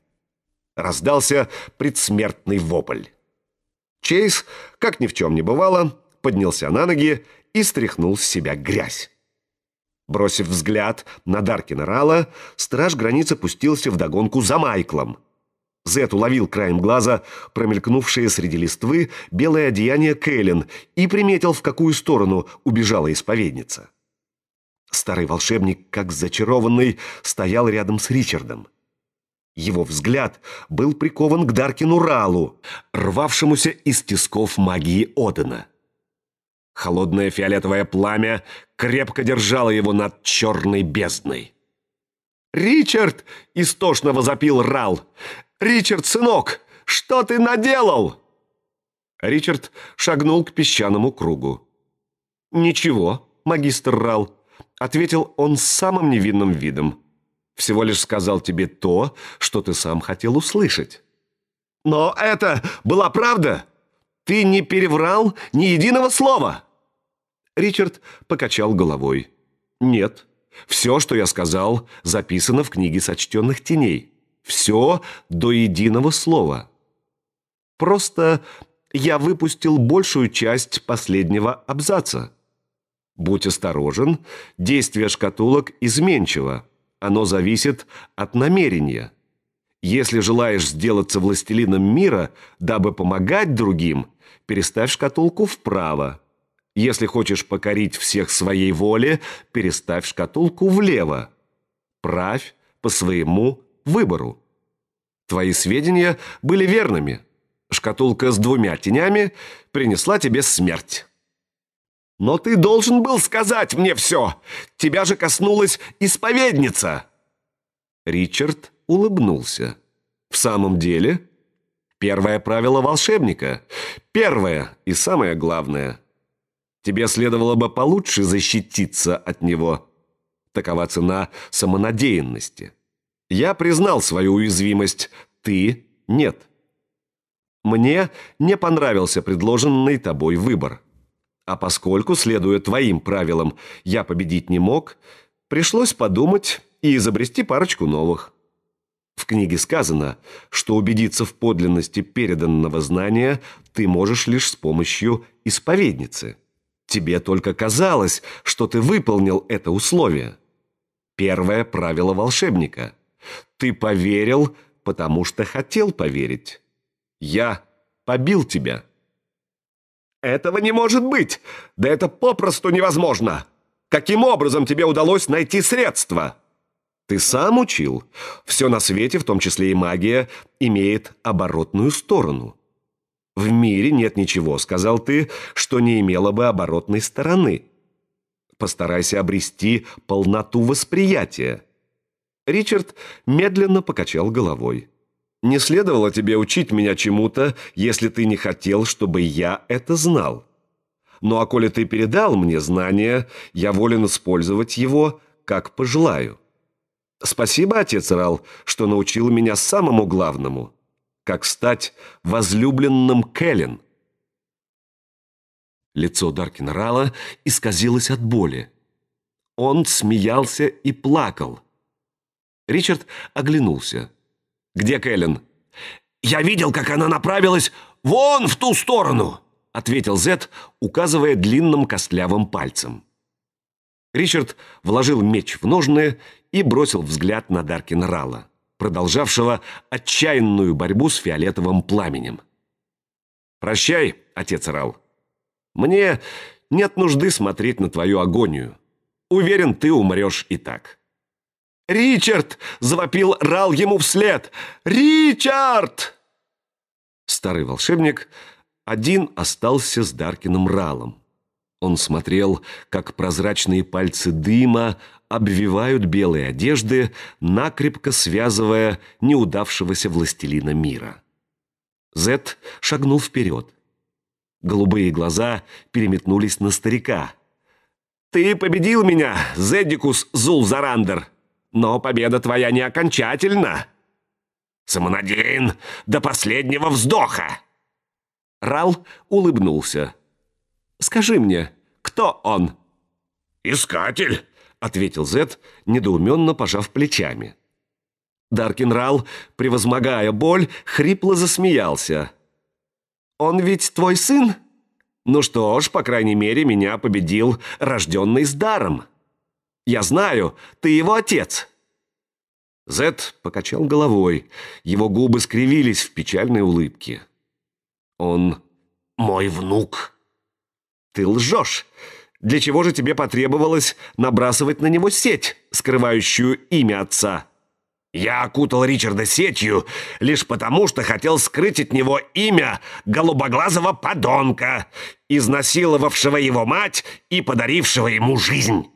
Раздался предсмертный вопль. Чейз, как ни в чем не бывало, поднялся на ноги и стряхнул с себя грязь. Бросив взгляд на Даркина Рала, страж границы пустился вдогонку за Майклом. Зет уловил краем глаза промелькнувшее среди листвы белое одеяние Кэлен и приметил, в какую сторону убежала исповедница. Старый волшебник, как зачарованный, стоял рядом с Ричардом. Его взгляд был прикован к Даркину Ралу, рвавшемуся из тисков магии Одена. Холодное фиолетовое пламя крепко держало его над черной бездной. «Ричард!» — истошно возопил Рал. «Ричард, сынок, что ты наделал?» Ричард шагнул к песчаному кругу. «Ничего, магистр Рал», Ответил он с самым невинным видом. «Всего лишь сказал тебе то, что ты сам хотел услышать». «Но это была правда! Ты не переврал ни единого слова!» Ричард покачал головой. «Нет, все, что я сказал, записано в книге сочтённых теней. Все до единого слова. Просто я выпустил большую часть последнего абзаца. Будь осторожен, действие шкатулок изменчиво. Оно зависит от намерения. Если желаешь сделаться властелином мира, дабы помогать другим, переставь шкатулку вправо. Если хочешь покорить всех своей воле, переставь шкатулку влево. Правь по своему выбору. Твои сведения были верными. Шкатулка с двумя тенями принесла тебе смерть. Но ты должен был сказать мне все. Тебя же коснулась исповедница. Ричард улыбнулся. В самом деле, первое правило волшебника. Первое и самое главное. Тебе следовало бы получше защититься от него. Такова цена самонадеянности. Я признал свою уязвимость, ты – нет. Мне не понравился предложенный тобой выбор. А поскольку, следуя твоим правилам, я победить не мог, пришлось подумать и изобрести парочку новых. В книге сказано, что убедиться в подлинности переданного знания ты можешь лишь с помощью исповедницы. Тебе только казалось, что ты выполнил это условие. Первое правило волшебника. Ты поверил, потому что хотел поверить. Я побил тебя. Этого не может быть! Да это попросту невозможно! Каким образом тебе удалось найти средства?» «Ты сам учил. Все на свете, в том числе и магия, имеет оборотную сторону». «В мире нет ничего», — сказал ты, — «что не имело бы оборотной стороны». Постарайся обрести полноту восприятия. Ричард медленно покачал головой. Не следовало тебе учить меня чему-то, если ты не хотел, чтобы я это знал. Ну а коли ты передал мне знания, я волен использовать его, как пожелаю. Спасибо, отец Рал, что научил меня самому главному, как стать возлюбленным Кэлен. Лицо Даркина Рала исказилось от боли. Он смеялся и плакал. Ричард оглянулся. «Где Кэлен?» «Я видел, как она направилась вон в ту сторону!» — ответил Зет, указывая длинным костлявым пальцем. Ричард вложил меч в ножны и бросил взгляд на Даркина Рала, продолжавшего отчаянную борьбу с фиолетовым пламенем. «Прощай, отец Рал. Мне нет нужды смотреть на твою агонию. Уверен, ты умрешь и так». «Ричард!» — завопил Рал ему вслед. «Ричард!» Старый волшебник один остался с Даркиным Ралом. Он смотрел, как прозрачные пальцы дыма обвивают белые одежды, накрепко связывая неудавшегося властелина мира. Зет шагнул вперед. Голубые глаза переметнулись на старика. «Ты победил меня, Зедикус Зулзарандер!» но победа твоя не окончательна. Самонадеян до последнего вздоха!» Рал улыбнулся. «Скажи мне, кто он?» «Искатель», — ответил Зет, недоуменно пожав плечами. Даркин Рал, превозмогая боль, хрипло засмеялся. «Он ведь твой сын? Ну что ж, по крайней мере, меня победил рожденный с даром». Я знаю, ты его отец!» Зет покачал головой. Его губы скривились в печальной улыбке. «Он мой внук!» «Ты лжешь! Для чего же тебе потребовалось набрасывать на него сеть, скрывающую имя отца?» «Я окутал Ричарда сетью лишь потому, что хотел скрыть от него имя голубоглазого подонка, изнасиловавшего его мать и подарившего ему жизнь».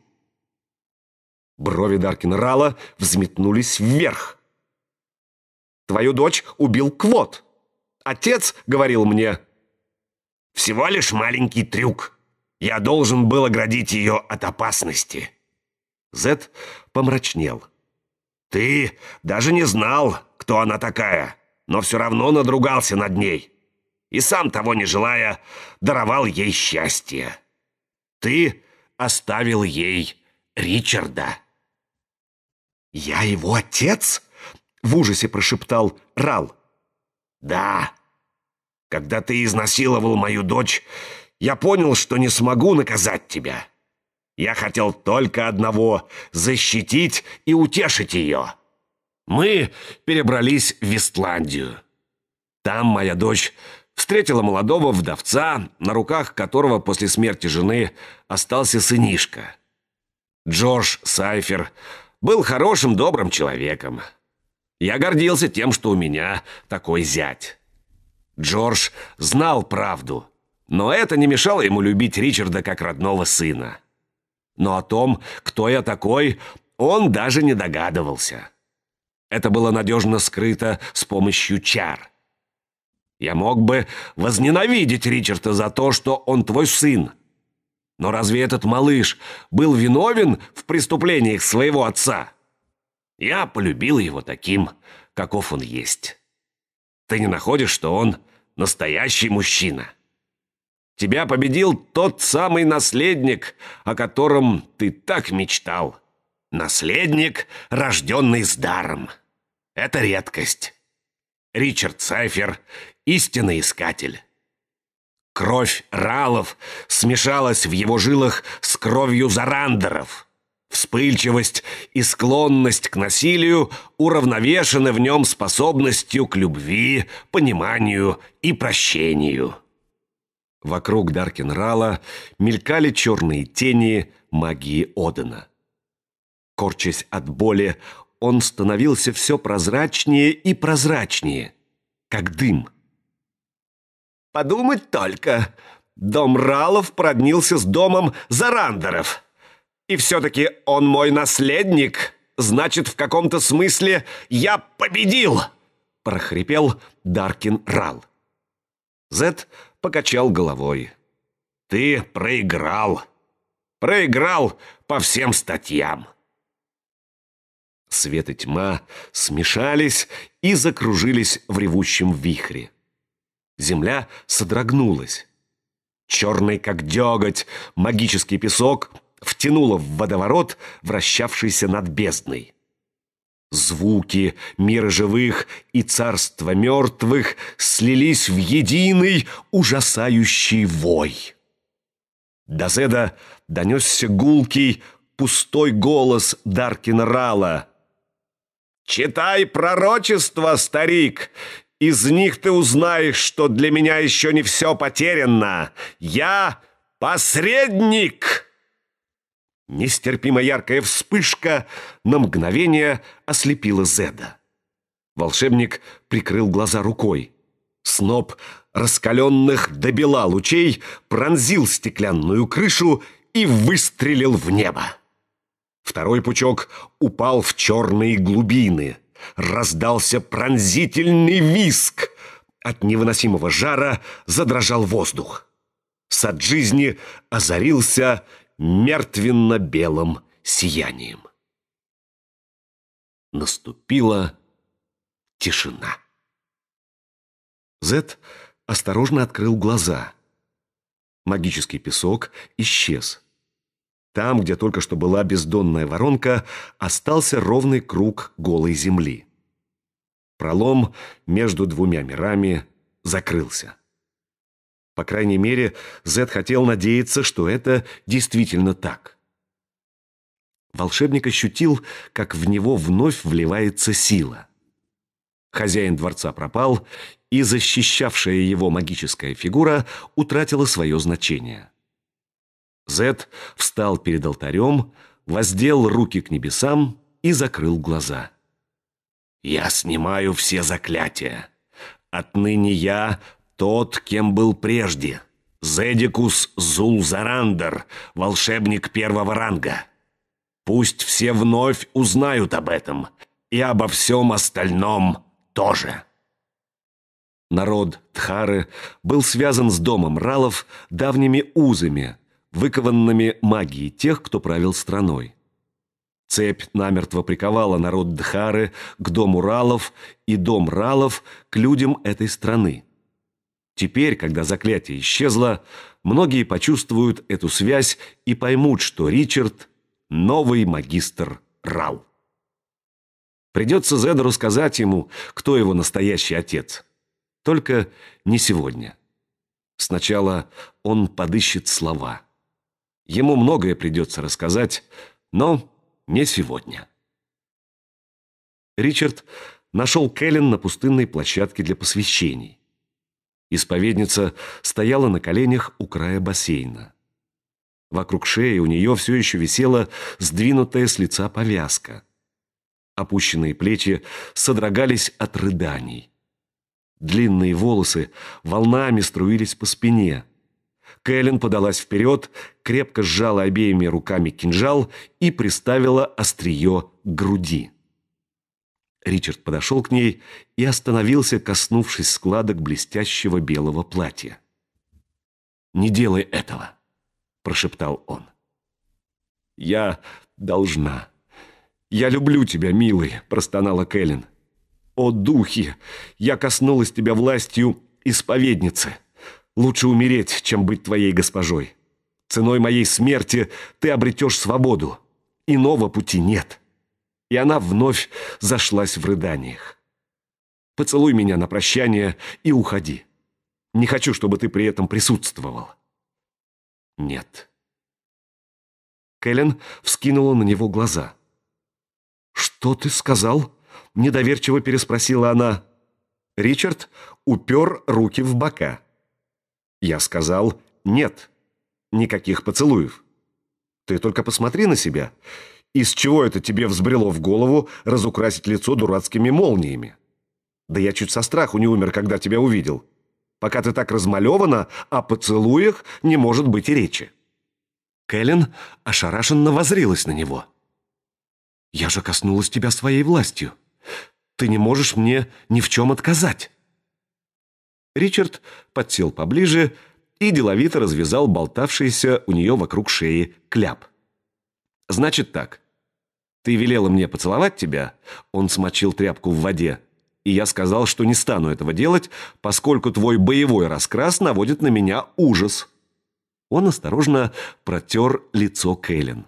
Брови Даркин Рала взметнулись вверх. «Твою дочь убил Квот. Отец говорил мне...» «Всего лишь маленький трюк. Я должен был оградить ее от опасности». Зет помрачнел. «Ты даже не знал, кто она такая, но все равно надругался над ней. И сам того не желая, даровал ей счастье. Ты оставил ей Ричарда». «Я его отец?» — в ужасе прошептал Рал. «Да. Когда ты изнасиловал мою дочь, я понял, что не смогу наказать тебя. Я хотел только одного — защитить и утешить ее. Мы перебрались в Вестландию. Там моя дочь встретила молодого вдовца, на руках которого после смерти жены остался сынишка. Джордж Сайфер — был хорошим, добрым человеком. Я гордился тем, что у меня такой зять. Джордж знал правду, но это не мешало ему любить Ричарда как родного сына. Но о том, кто я такой, он даже не догадывался. Это было надежно скрыто с помощью чар. Я мог бы возненавидеть Ричарда за то, что он твой сын, но разве этот малыш был виновен в преступлениях своего отца? Я полюбил его таким, каков он есть. Ты не находишь, что он настоящий мужчина? Тебя победил тот самый наследник, о котором ты так мечтал. Наследник, рожденный с даром. Это редкость. Ричард Сайфер – истинный искатель. Кровь ралов смешалась в его жилах с кровью зарандеров. Вспыльчивость и склонность к насилию уравновешены в нем способностью к любви, пониманию и прощению. Вокруг Даркенрала мелькали черные тени магии Одена. Корчась от боли, он становился все прозрачнее и прозрачнее, как дым – Подумать только. Дом Ралов проднился с домом Зарандеров. И все-таки он мой наследник. Значит, в каком-то смысле я победил!» прохрипел Даркин Рал. Зет покачал головой. «Ты проиграл. Проиграл по всем статьям». Свет и тьма смешались и закружились в ревущем вихре земля содрогнулась. Черный, как деготь, магический песок втянуло в водоворот, вращавшийся над бездной. Звуки мира живых и царства мертвых слились в единый ужасающий вой. До Зеда донесся гулкий, пустой голос Даркина Рала. «Читай пророчество, старик, из них ты узнаешь, что для меня еще не все потеряно. Я посредник!» Нестерпимо яркая вспышка на мгновение ослепила Зеда. Волшебник прикрыл глаза рукой. Сноп раскаленных до бела лучей пронзил стеклянную крышу и выстрелил в небо. Второй пучок упал в черные глубины – Раздался пронзительный виск. От невыносимого жара задрожал воздух. Сад жизни озарился мертвенно-белым сиянием. Наступила тишина. Зет осторожно открыл глаза. Магический песок исчез. Там, где только что была бездонная воронка, остался ровный круг голой земли. Пролом между двумя мирами закрылся. По крайней мере, Зет хотел надеяться, что это действительно так. Волшебник ощутил, как в него вновь вливается сила. Хозяин дворца пропал, и защищавшая его магическая фигура утратила свое значение. Зет встал перед алтарем, воздел руки к небесам и закрыл глаза. «Я снимаю все заклятия. Отныне я тот, кем был прежде. Зедикус Зулзарандер, волшебник первого ранга. Пусть все вновь узнают об этом и обо всем остальном тоже». Народ Тхары был связан с домом Ралов давними узами – выкованными магией тех, кто правил страной. Цепь намертво приковала народ Дхары к дому Ралов и дом Ралов к людям этой страны. Теперь, когда заклятие исчезло, многие почувствуют эту связь и поймут, что Ричард – новый магистр Рал. Придется Зеду рассказать ему, кто его настоящий отец. Только не сегодня. Сначала он подыщет слова – Ему многое придется рассказать, но не сегодня. Ричард нашел Кэлен на пустынной площадке для посвящений. Исповедница стояла на коленях у края бассейна. Вокруг шеи у нее все еще висела сдвинутая с лица повязка. Опущенные плечи содрогались от рыданий. Длинные волосы волнами струились по спине – Кэлен подалась вперед, крепко сжала обеими руками кинжал и приставила острие к груди. Ричард подошел к ней и остановился, коснувшись складок блестящего белого платья. «Не делай этого!» – прошептал он. «Я должна. Я люблю тебя, милый!» – простонала Кэлен. «О, духи! Я коснулась тебя властью исповедницы!» Лучше умереть, чем быть твоей госпожой. Ценой моей смерти ты обретешь свободу. Иного пути нет. И она вновь зашлась в рыданиях. Поцелуй меня на прощание и уходи. Не хочу, чтобы ты при этом присутствовал. Нет. Кэлен вскинула на него глаза. «Что ты сказал?» – недоверчиво переспросила она. Ричард упер руки в бока. Я сказал «нет». Никаких поцелуев. Ты только посмотри на себя. Из чего это тебе взбрело в голову разукрасить лицо дурацкими молниями? Да я чуть со страху не умер, когда тебя увидел. Пока ты так размалевана, о поцелуях не может быть и речи. Кэлен ошарашенно возрилась на него. «Я же коснулась тебя своей властью. Ты не можешь мне ни в чем отказать». Ричард подсел поближе и деловито развязал болтавшийся у нее вокруг шеи кляп. «Значит так. Ты велела мне поцеловать тебя?» Он смочил тряпку в воде. «И я сказал, что не стану этого делать, поскольку твой боевой раскрас наводит на меня ужас». Он осторожно протер лицо Кэлен.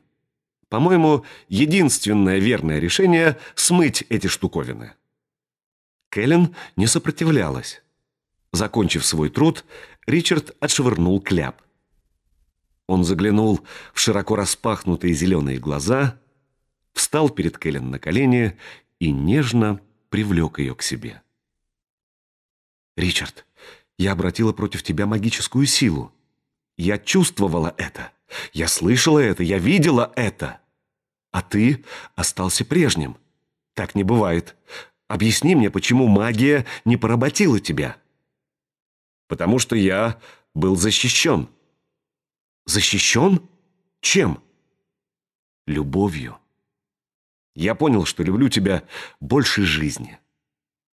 По-моему, единственное верное решение – смыть эти штуковины. Кэлен не сопротивлялась. Закончив свой труд, Ричард отшвырнул кляп. Он заглянул в широко распахнутые зеленые глаза, встал перед Кэлен на колени и нежно привлек ее к себе. «Ричард, я обратила против тебя магическую силу. Я чувствовала это, я слышала это, я видела это. А ты остался прежним. Так не бывает. Объясни мне, почему магия не поработила тебя?» потому что я был защищен». «Защищен? Чем?» «Любовью. Я понял, что люблю тебя больше жизни,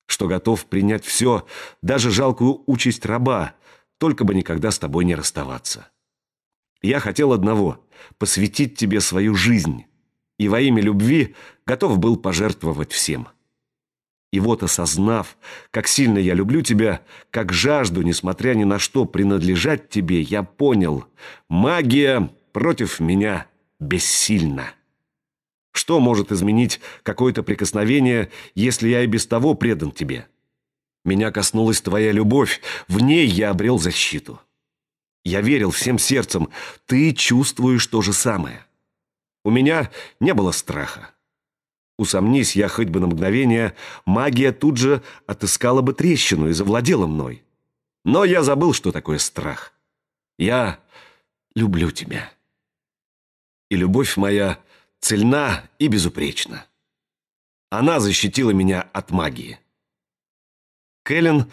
что готов принять все, даже жалкую участь раба, только бы никогда с тобой не расставаться. Я хотел одного – посвятить тебе свою жизнь, и во имя любви готов был пожертвовать всем». И вот, осознав, как сильно я люблю тебя, как жажду, несмотря ни на что, принадлежать тебе, я понял, магия против меня бессильна. Что может изменить какое-то прикосновение, если я и без того предан тебе? Меня коснулась твоя любовь, в ней я обрел защиту. Я верил всем сердцем, ты чувствуешь то же самое. У меня не было страха. Усомнись я хоть бы на мгновение, магия тут же отыскала бы трещину и завладела мной. Но я забыл, что такое страх. Я люблю тебя. И любовь моя цельна и безупречна. Она защитила меня от магии. Кэлен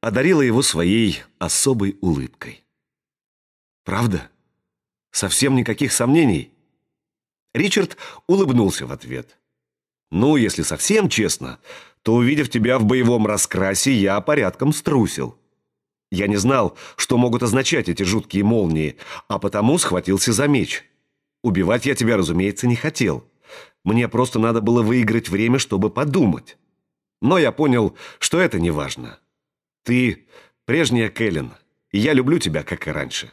одарила его своей особой улыбкой. «Правда? Совсем никаких сомнений?» Ричард улыбнулся в ответ – ну, если совсем честно, то, увидев тебя в боевом раскрасе, я порядком струсил. Я не знал, что могут означать эти жуткие молнии, а потому схватился за меч. Убивать я тебя, разумеется, не хотел. Мне просто надо было выиграть время, чтобы подумать. Но я понял, что это не важно. Ты прежняя Кэлен, и я люблю тебя, как и раньше.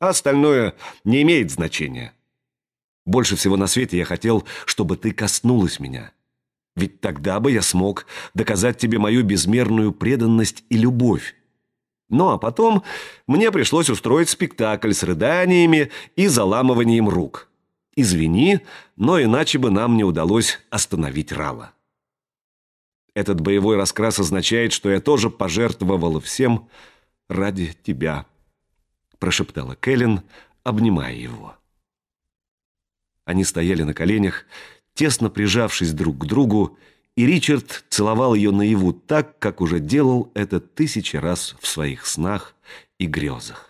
А остальное не имеет значения. Больше всего на свете я хотел, чтобы ты коснулась меня. Ведь тогда бы я смог доказать тебе мою безмерную преданность и любовь. Ну а потом мне пришлось устроить спектакль с рыданиями и заламыванием рук. Извини, но иначе бы нам не удалось остановить Рала. Этот боевой раскрас означает, что я тоже пожертвовала всем ради тебя, прошептала Кэлен, обнимая его. Они стояли на коленях, тесно прижавшись друг к другу, и Ричард целовал ее наяву так, как уже делал это тысячи раз в своих снах и грезах.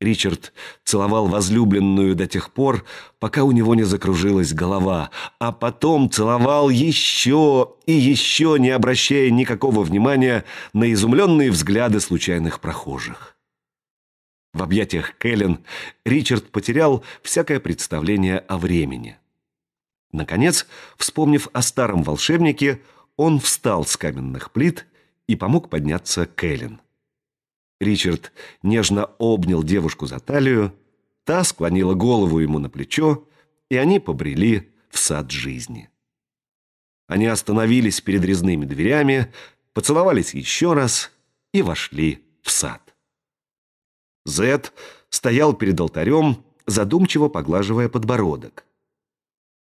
Ричард целовал возлюбленную до тех пор, пока у него не закружилась голова, а потом целовал еще и еще, не обращая никакого внимания на изумленные взгляды случайных прохожих. В объятиях Кэлен Ричард потерял всякое представление о времени. Наконец, вспомнив о старом волшебнике, он встал с каменных плит и помог подняться Кэлен. Ричард нежно обнял девушку за талию, та склонила голову ему на плечо, и они побрели в сад жизни. Они остановились перед резными дверями, поцеловались еще раз и вошли в сад. Зет стоял перед алтарем, задумчиво поглаживая подбородок.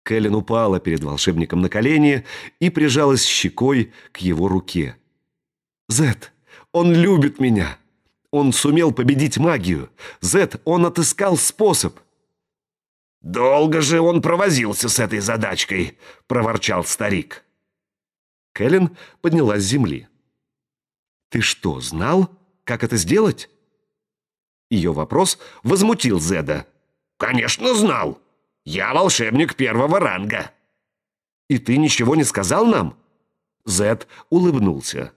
Кэлен упала перед волшебником на колени и прижалась щекой к его руке. «Зет, он любит меня! Он сумел победить магию! Зет, он отыскал способ!» «Долго же он провозился с этой задачкой!» — проворчал старик. Кэлен поднялась с земли. «Ты что, знал, как это сделать?» Ее вопрос возмутил Зеда. «Конечно знал! Я волшебник первого ранга!» «И ты ничего не сказал нам?» Зед улыбнулся.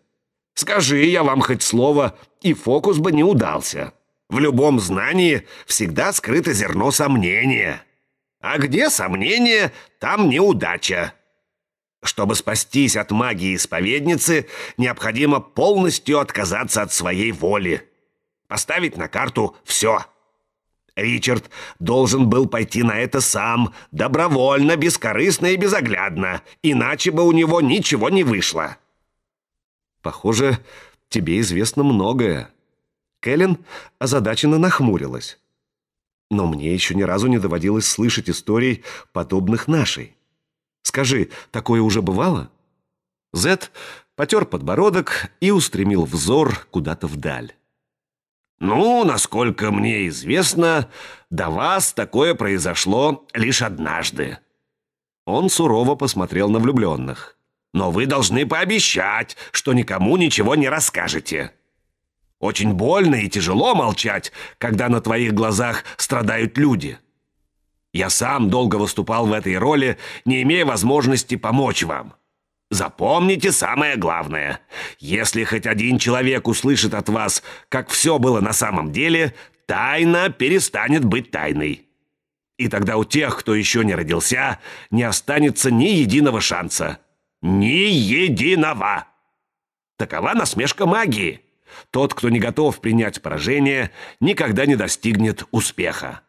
«Скажи я вам хоть слово, и фокус бы не удался. В любом знании всегда скрыто зерно сомнения. А где сомнение, там неудача. Чтобы спастись от магии исповедницы, необходимо полностью отказаться от своей воли» поставить на карту все. Ричард должен был пойти на это сам, добровольно, бескорыстно и безоглядно, иначе бы у него ничего не вышло. «Похоже, тебе известно многое». Кэлен озадаченно нахмурилась. «Но мне еще ни разу не доводилось слышать историй, подобных нашей. Скажи, такое уже бывало?» Зет потер подбородок и устремил взор куда-то вдаль. Ну, насколько мне известно, до вас такое произошло лишь однажды. Он сурово посмотрел на влюбленных. Но вы должны пообещать, что никому ничего не расскажете. Очень больно и тяжело молчать, когда на твоих глазах страдают люди. Я сам долго выступал в этой роли, не имея возможности помочь вам. Запомните самое главное. Если хоть один человек услышит от вас, как все было на самом деле, тайна перестанет быть тайной. И тогда у тех, кто еще не родился, не останется ни единого шанса. Ни единого! Такова насмешка магии. Тот, кто не готов принять поражение, никогда не достигнет успеха.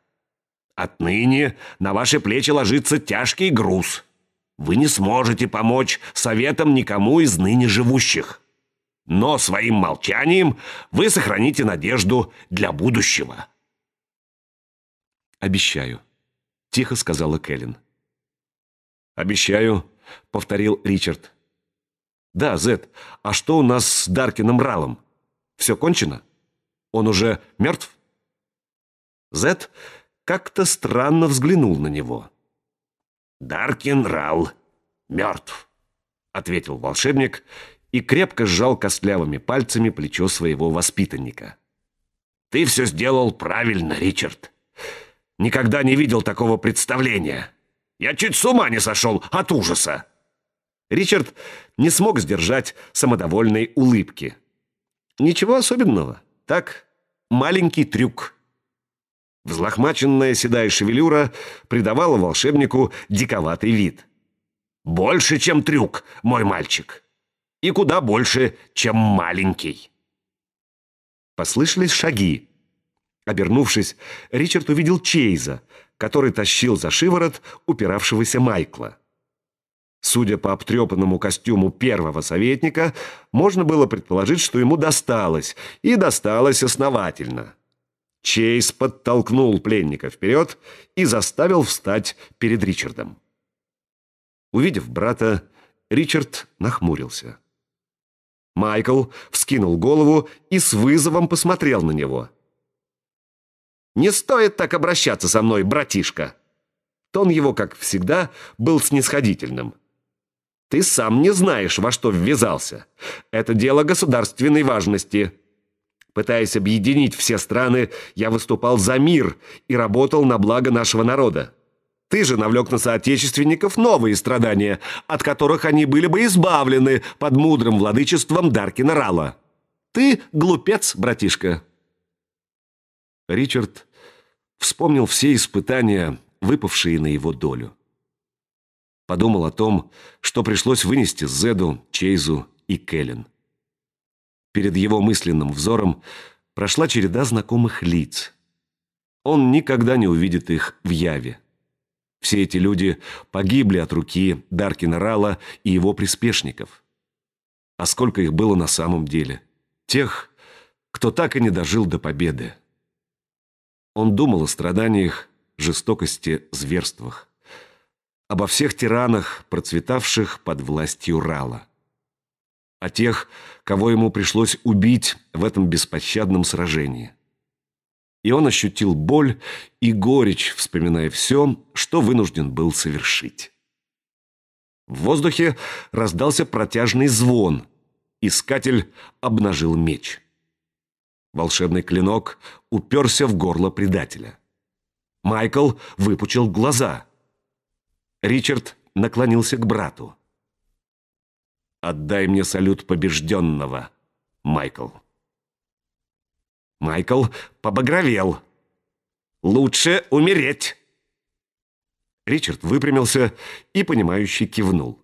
Отныне на ваши плечи ложится тяжкий груз – вы не сможете помочь советам никому из ныне живущих. Но своим молчанием вы сохраните надежду для будущего. «Обещаю», — тихо сказала Кэлен. «Обещаю», — повторил Ричард. «Да, Зет, а что у нас с Даркином Ралом? Все кончено? Он уже мертв?» Зет как-то странно взглянул на него. Даркин Рал мертв, ответил волшебник и крепко сжал костлявыми пальцами плечо своего воспитанника. Ты все сделал правильно, Ричард. Никогда не видел такого представления. Я чуть с ума не сошел от ужаса. Ричард не смог сдержать самодовольной улыбки. Ничего особенного. Так, маленький трюк. Взлохмаченная седая шевелюра придавала волшебнику диковатый вид. «Больше, чем трюк, мой мальчик, и куда больше, чем маленький». Послышались шаги. Обернувшись, Ричард увидел Чейза, который тащил за шиворот упиравшегося Майкла. Судя по обтрепанному костюму первого советника, можно было предположить, что ему досталось, и досталось основательно – Чейз подтолкнул пленника вперед и заставил встать перед Ричардом. Увидев брата, Ричард нахмурился. Майкл вскинул голову и с вызовом посмотрел на него. «Не стоит так обращаться со мной, братишка!» Тон его, как всегда, был снисходительным. «Ты сам не знаешь, во что ввязался. Это дело государственной важности. Пытаясь объединить все страны, я выступал за мир и работал на благо нашего народа. Ты же навлек на соотечественников новые страдания, от которых они были бы избавлены под мудрым владычеством Даркина Рала. Ты глупец, братишка. Ричард вспомнил все испытания, выпавшие на его долю. Подумал о том, что пришлось вынести Зеду, Чейзу и Келлен. Перед его мысленным взором прошла череда знакомых лиц. Он никогда не увидит их в яве. Все эти люди погибли от руки Даркина Рала и его приспешников. А сколько их было на самом деле? Тех, кто так и не дожил до победы. Он думал о страданиях, жестокости, зверствах. Обо всех тиранах, процветавших под властью Рала о тех, кого ему пришлось убить в этом беспощадном сражении. И он ощутил боль и горечь, вспоминая все, что вынужден был совершить. В воздухе раздался протяжный звон. Искатель обнажил меч. Волшебный клинок уперся в горло предателя. Майкл выпучил глаза. Ричард наклонился к брату. Отдай мне салют побежденного, Майкл. Майкл побагровел. Лучше умереть. Ричард выпрямился и, понимающий, кивнул.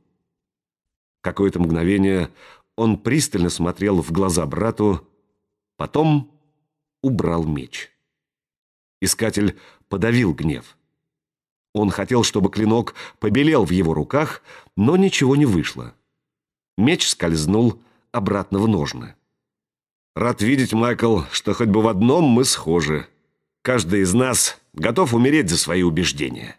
Какое-то мгновение он пристально смотрел в глаза брату, потом убрал меч. Искатель подавил гнев. Он хотел, чтобы клинок побелел в его руках, но ничего не вышло. Меч скользнул обратно в ножны. «Рад видеть, Майкл, что хоть бы в одном мы схожи. Каждый из нас готов умереть за свои убеждения».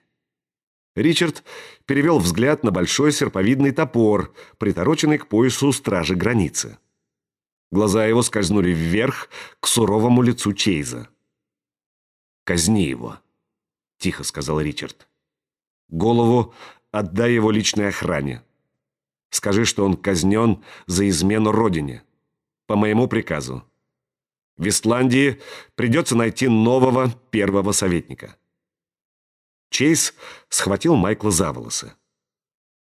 Ричард перевел взгляд на большой серповидный топор, притороченный к поясу стражи границы. Глаза его скользнули вверх к суровому лицу Чейза. «Казни его», — тихо сказал Ричард. «Голову отдай его личной охране. Скажи, что он казнен за измену родине. По моему приказу. В Исландии придется найти нового первого советника. Чейз схватил Майкла за волосы.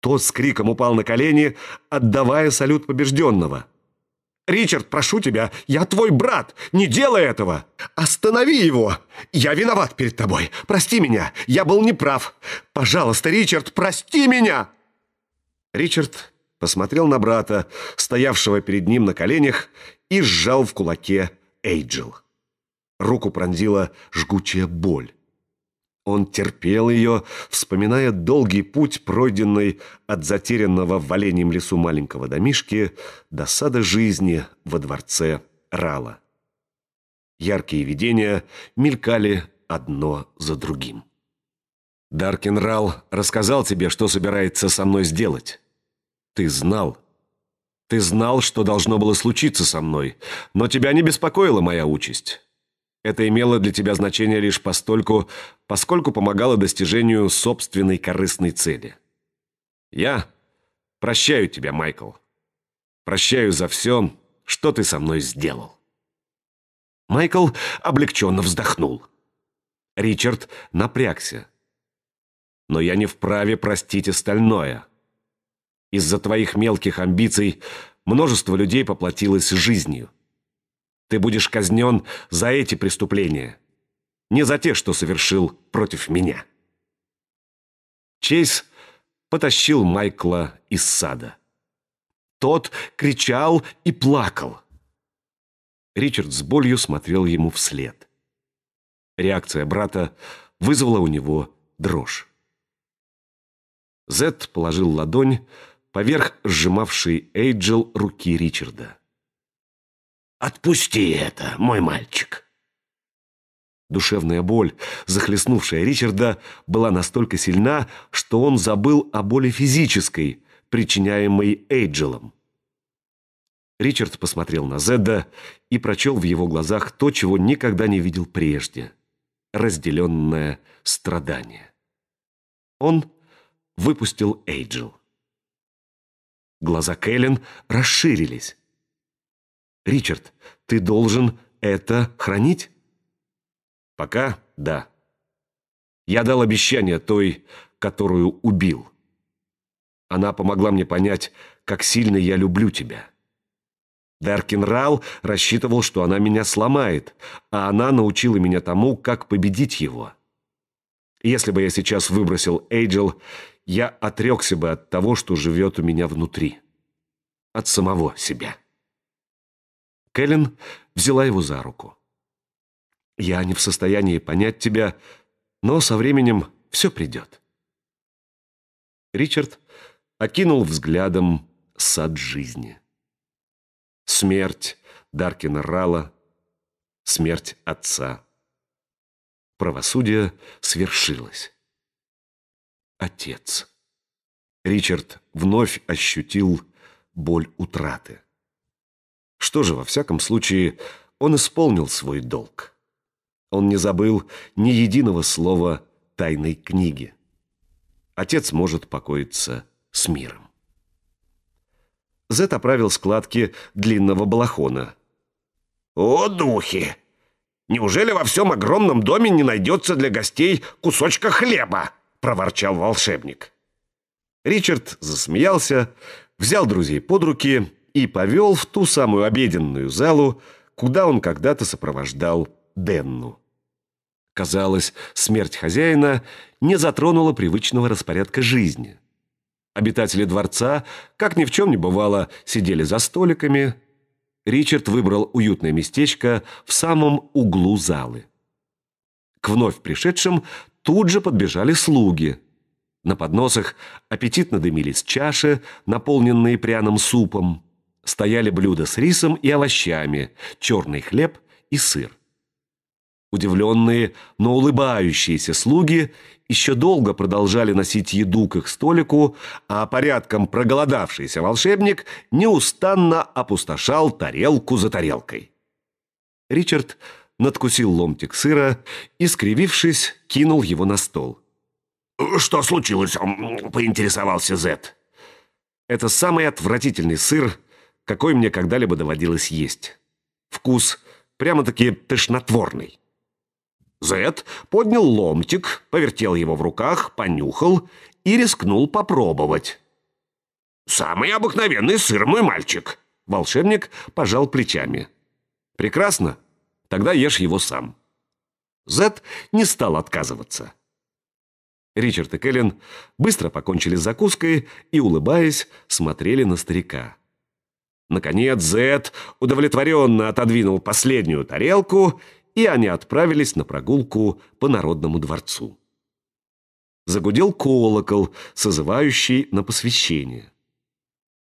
Тот с криком упал на колени, отдавая салют побежденного. «Ричард, прошу тебя, я твой брат, не делай этого! Останови его! Я виноват перед тобой, прости меня, я был неправ! Пожалуйста, Ричард, прости меня!» Ричард посмотрел на брата, стоявшего перед ним на коленях, и сжал в кулаке Эйджел. Руку пронзила жгучая боль. Он терпел ее, вспоминая долгий путь, пройденный от затерянного в оленьем лесу маленького домишки до сада жизни во дворце Рала. Яркие видения мелькали одно за другим. «Даркин Рал рассказал тебе, что собирается со мной сделать». Ты знал. Ты знал, что должно было случиться со мной, но тебя не беспокоила моя участь. Это имело для тебя значение лишь постольку, поскольку помогало достижению собственной корыстной цели. Я прощаю тебя, Майкл. Прощаю за все, что ты со мной сделал. Майкл облегченно вздохнул. Ричард напрягся. Но я не вправе простить остальное. Из-за твоих мелких амбиций множество людей поплатилось жизнью. Ты будешь казнен за эти преступления, не за те, что совершил против меня. Чейз потащил Майкла из сада. Тот кричал и плакал. Ричард с болью смотрел ему вслед. Реакция брата вызвала у него дрожь. Зет положил ладонь поверх сжимавшей Эйджел руки Ричарда. «Отпусти это, мой мальчик!» Душевная боль, захлестнувшая Ричарда, была настолько сильна, что он забыл о боли физической, причиняемой Эйджелом. Ричард посмотрел на Зедда и прочел в его глазах то, чего никогда не видел прежде – разделенное страдание. Он выпустил Эйджел. Глаза Кэлен расширились. «Ричард, ты должен это хранить?» «Пока да. Я дал обещание той, которую убил. Она помогла мне понять, как сильно я люблю тебя». Даркин Рал рассчитывал, что она меня сломает, а она научила меня тому, как победить его. Если бы я сейчас выбросил Эйджел, я отрекся бы от того, что живет у меня внутри. От самого себя. Кэлен взяла его за руку. «Я не в состоянии понять тебя, но со временем все придет». Ричард окинул взглядом сад жизни. Смерть Даркина Рала, смерть отца. Правосудие свершилось отец. Ричард вновь ощутил боль утраты. Что же, во всяком случае, он исполнил свой долг. Он не забыл ни единого слова тайной книги. Отец может покоиться с миром. Зет оправил складки длинного балахона. «О, духи! Неужели во всем огромном доме не найдется для гостей кусочка хлеба?» проворчал волшебник. Ричард засмеялся, взял друзей под руки и повел в ту самую обеденную залу, куда он когда-то сопровождал Денну. Казалось, смерть хозяина не затронула привычного распорядка жизни. Обитатели дворца, как ни в чем не бывало, сидели за столиками. Ричард выбрал уютное местечко в самом углу залы. К вновь пришедшим Тут же подбежали слуги. На подносах аппетитно дымились чаши, наполненные пряным супом. Стояли блюда с рисом и овощами, черный хлеб и сыр. Удивленные, но улыбающиеся слуги еще долго продолжали носить еду к их столику, а порядком проголодавшийся волшебник неустанно опустошал тарелку за тарелкой. Ричард надкусил ломтик сыра и, скривившись, кинул его на стол. «Что случилось?» — поинтересовался Зет. «Это самый отвратительный сыр, какой мне когда-либо доводилось есть. Вкус прямо-таки тошнотворный». Зет поднял ломтик, повертел его в руках, понюхал и рискнул попробовать. «Самый обыкновенный сыр, мой мальчик!» Волшебник пожал плечами. «Прекрасно!» Тогда ешь его сам». Зет не стал отказываться. Ричард и Келлен быстро покончили с закуской и, улыбаясь, смотрели на старика. Наконец Зет удовлетворенно отодвинул последнюю тарелку, и они отправились на прогулку по Народному дворцу. Загудел колокол, созывающий на посвящение.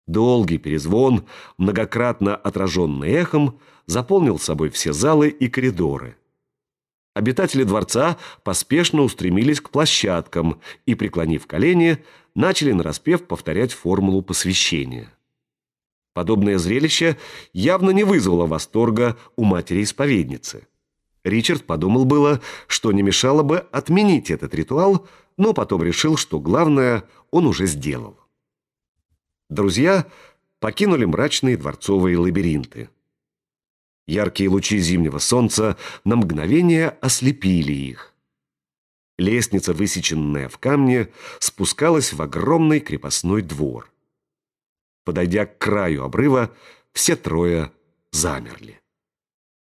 Долгий перезвон, многократно отраженный эхом, заполнил собой все залы и коридоры. Обитатели дворца поспешно устремились к площадкам и, преклонив колени, начали нараспев повторять формулу посвящения. Подобное зрелище явно не вызвало восторга у матери-исповедницы. Ричард подумал было, что не мешало бы отменить этот ритуал, но потом решил, что главное он уже сделал. Друзья покинули мрачные дворцовые лабиринты. Яркие лучи зимнего солнца на мгновение ослепили их. Лестница, высеченная в камне, спускалась в огромный крепостной двор. Подойдя к краю обрыва, все трое замерли.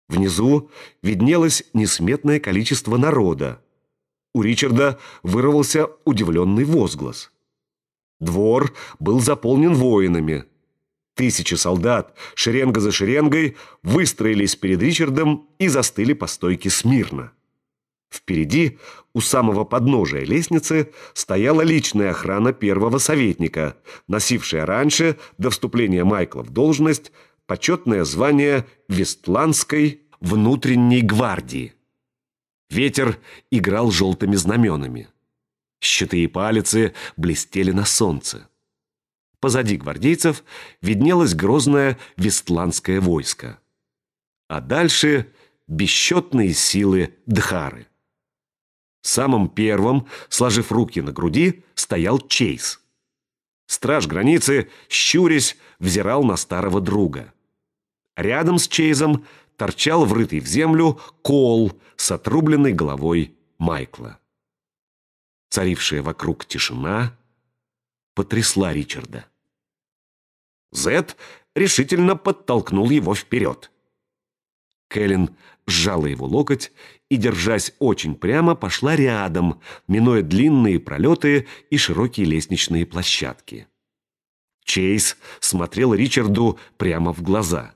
Внизу виднелось несметное количество народа. У Ричарда вырвался удивленный возглас. Двор был заполнен воинами – Тысячи солдат, шеренга за шеренгой, выстроились перед Ричардом и застыли по стойке смирно. Впереди, у самого подножия лестницы, стояла личная охрана первого советника, носившая раньше, до вступления Майкла в должность, почетное звание Вестландской внутренней гвардии. Ветер играл желтыми знаменами. Щиты и палицы блестели на солнце. Позади гвардейцев виднелось грозное вестландское войско. А дальше бесчетные силы Дхары. Самым первым, сложив руки на груди, стоял Чейз. Страж границы, щурясь, взирал на старого друга. Рядом с Чейзом торчал врытый в землю кол с отрубленной головой Майкла. Царившая вокруг тишина потрясла Ричарда. Зет решительно подтолкнул его вперед. Кэлен сжала его локоть и, держась очень прямо, пошла рядом, минуя длинные пролеты и широкие лестничные площадки. Чейз смотрел Ричарду прямо в глаза.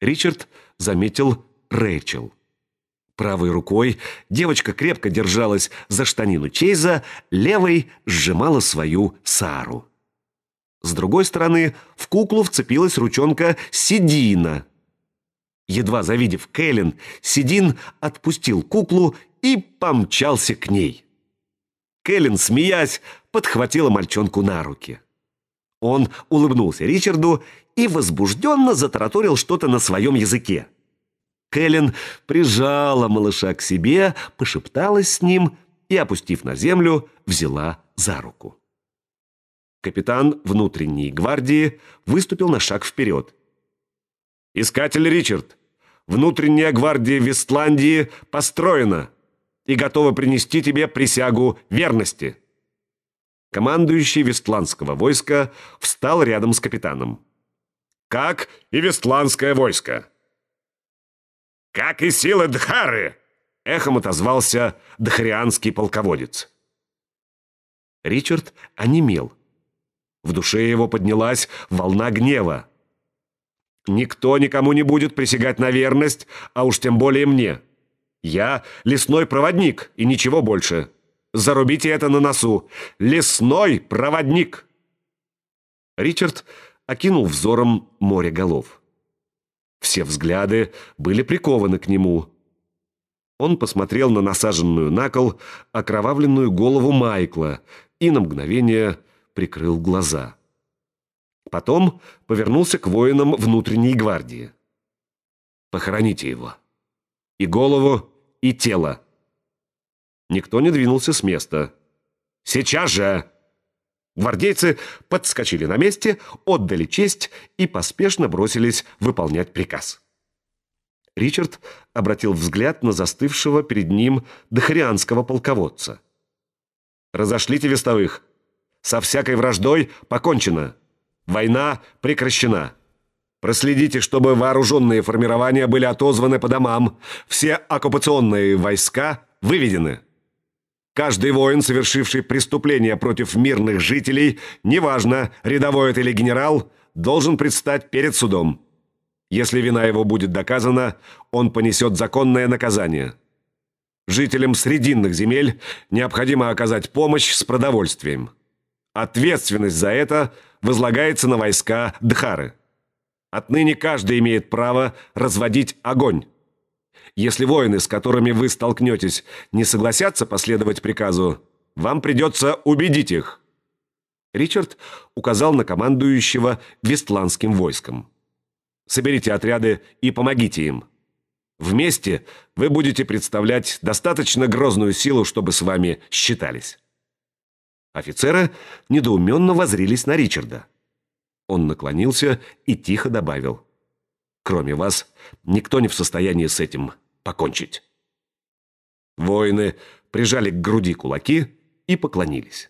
Ричард заметил Рэйчел. Правой рукой девочка крепко держалась за штанину Чейза, левой сжимала свою Сару. С другой стороны, в куклу вцепилась ручонка Сидина. Едва завидев Кэлен, Сидин отпустил куклу и помчался к ней. Кэлен, смеясь, подхватила мальчонку на руки. Он улыбнулся Ричарду и возбужденно затараторил что-то на своем языке. Кэлен прижала малыша к себе, пошепталась с ним и, опустив на землю, взяла за руку. Капитан внутренней гвардии выступил на шаг вперед. «Искатель Ричард, внутренняя гвардия Вестландии построена и готова принести тебе присягу верности». Командующий Вестландского войска встал рядом с капитаном. «Как и Вестландское войско». «Как и силы Дхары!» — эхом отозвался дхарианский полководец. Ричард онемел — в душе его поднялась волна гнева. «Никто никому не будет присягать на верность, а уж тем более мне. Я лесной проводник и ничего больше. Зарубите это на носу. Лесной проводник!» Ричард окинул взором море голов. Все взгляды были прикованы к нему. Он посмотрел на насаженную на кол окровавленную голову Майкла и на мгновение – прикрыл глаза. Потом повернулся к воинам внутренней гвардии. «Похороните его. И голову, и тело». Никто не двинулся с места. «Сейчас же!» Гвардейцы подскочили на месте, отдали честь и поспешно бросились выполнять приказ. Ричард обратил взгляд на застывшего перед ним дохрианского полководца. «Разошлите вестовых!» Со всякой враждой покончено. Война прекращена. Проследите, чтобы вооруженные формирования были отозваны по домам. Все оккупационные войска выведены. Каждый воин, совершивший преступление против мирных жителей, неважно, рядовой это или генерал, должен предстать перед судом. Если вина его будет доказана, он понесет законное наказание. Жителям срединных земель необходимо оказать помощь с продовольствием. Ответственность за это возлагается на войска Дхары. Отныне каждый имеет право разводить огонь. Если воины, с которыми вы столкнетесь, не согласятся последовать приказу, вам придется убедить их. Ричард указал на командующего вестландским войском. Соберите отряды и помогите им. Вместе вы будете представлять достаточно грозную силу, чтобы с вами считались. Офицеры недоуменно возрились на Ричарда. Он наклонился и тихо добавил. «Кроме вас, никто не в состоянии с этим покончить». Воины прижали к груди кулаки и поклонились.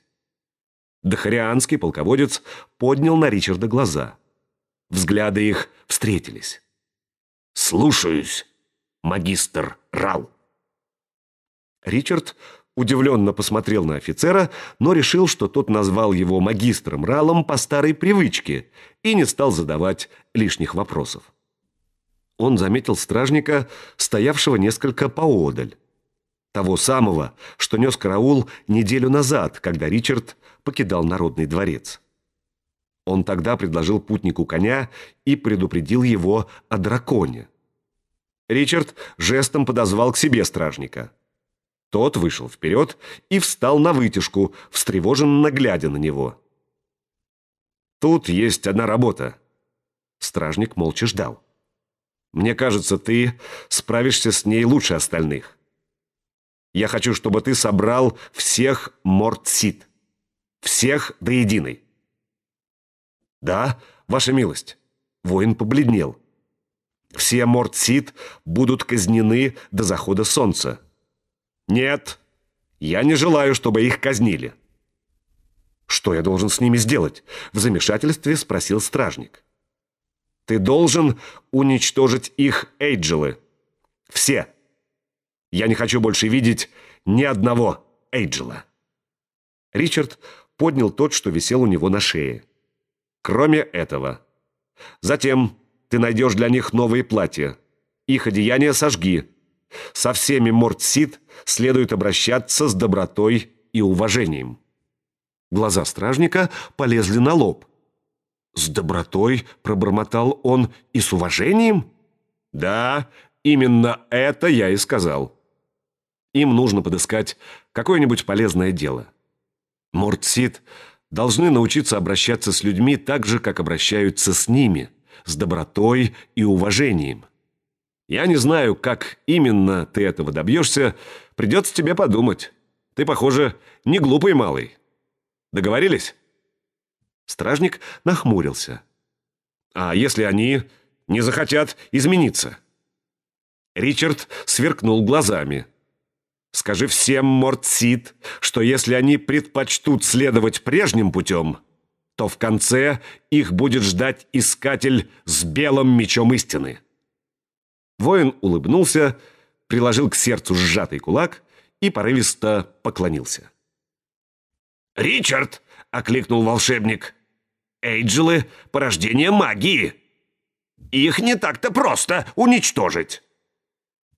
Дахарианский полководец поднял на Ричарда глаза. Взгляды их встретились. «Слушаюсь, магистр Рал». Ричард Удивленно посмотрел на офицера, но решил, что тот назвал его магистром Ралом по старой привычке и не стал задавать лишних вопросов. Он заметил стражника, стоявшего несколько поодаль. Того самого, что нес караул неделю назад, когда Ричард покидал Народный дворец. Он тогда предложил путнику коня и предупредил его о драконе. Ричард жестом подозвал к себе стражника – тот вышел вперед и встал на вытяжку, встревоженно глядя на него. «Тут есть одна работа». Стражник молча ждал. «Мне кажется, ты справишься с ней лучше остальных. Я хочу, чтобы ты собрал всех Мортсит. Всех до единой». «Да, ваша милость». Воин побледнел. «Все Мортсит будут казнены до захода солнца». «Нет, я не желаю, чтобы их казнили». «Что я должен с ними сделать?» — в замешательстве спросил стражник. «Ты должен уничтожить их Эйджелы. Все. Я не хочу больше видеть ни одного Эйджела». Ричард поднял тот, что висел у него на шее. «Кроме этого. Затем ты найдешь для них новые платья. Их одеяния сожги. Со всеми мортсит следует обращаться с добротой и уважением. Глаза стражника полезли на лоб. «С добротой?» – пробормотал он. «И с уважением?» «Да, именно это я и сказал». Им нужно подыскать какое-нибудь полезное дело. Мортсит должны научиться обращаться с людьми так же, как обращаются с ними, с добротой и уважением – я не знаю, как именно ты этого добьешься. Придется тебе подумать. Ты, похоже, не глупый малый. Договорились?» Стражник нахмурился. «А если они не захотят измениться?» Ричард сверкнул глазами. «Скажи всем, Мортсид, что если они предпочтут следовать прежним путем, то в конце их будет ждать искатель с белым мечом истины». Воин улыбнулся, приложил к сердцу сжатый кулак и порывисто поклонился. «Ричард!» — окликнул волшебник. «Эйджелы — порождение магии. Их не так-то просто уничтожить».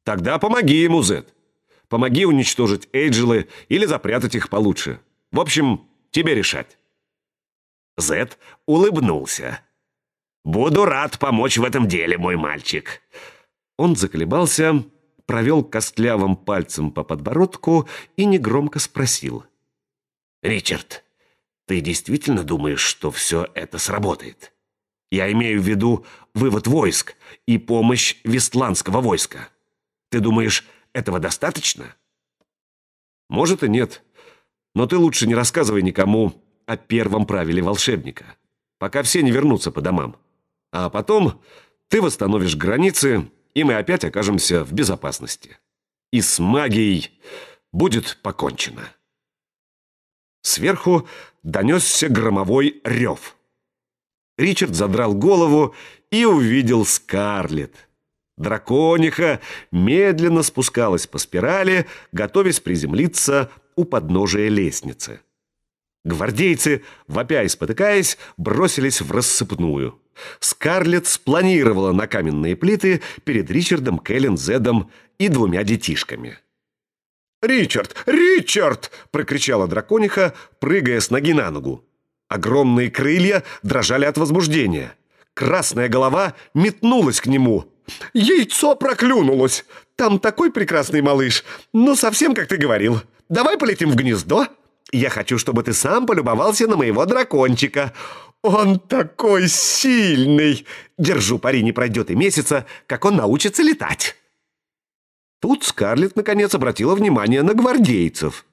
«Тогда помоги ему, Зет. Помоги уничтожить Эйджелы или запрятать их получше. В общем, тебе решать». Зет улыбнулся. «Буду рад помочь в этом деле, мой мальчик. Он заколебался, провел костлявым пальцем по подбородку и негромко спросил. «Ричард, ты действительно думаешь, что все это сработает? Я имею в виду вывод войск и помощь вестландского войска. Ты думаешь, этого достаточно?» «Может и нет. Но ты лучше не рассказывай никому о первом правиле волшебника, пока все не вернутся по домам. А потом ты восстановишь границы и мы опять окажемся в безопасности. И с магией будет покончено. Сверху донесся громовой рев. Ричард задрал голову и увидел Скарлетт. Дракониха медленно спускалась по спирали, готовясь приземлиться у подножия лестницы. Гвардейцы, вопя и спотыкаясь, бросились в рассыпную. Скарлетт спланировала на каменные плиты перед Ричардом, Кэлен, Зедом и двумя детишками. «Ричард! Ричард!» – прокричала дракониха, прыгая с ноги на ногу. Огромные крылья дрожали от возбуждения. Красная голова метнулась к нему. «Яйцо проклюнулось! Там такой прекрасный малыш! Ну, совсем как ты говорил! Давай полетим в гнездо!» Я хочу, чтобы ты сам полюбовался на моего дракончика. Он такой сильный! Держу пари, не пройдет и месяца, как он научится летать. Тут Скарлетт, наконец, обратила внимание на гвардейцев.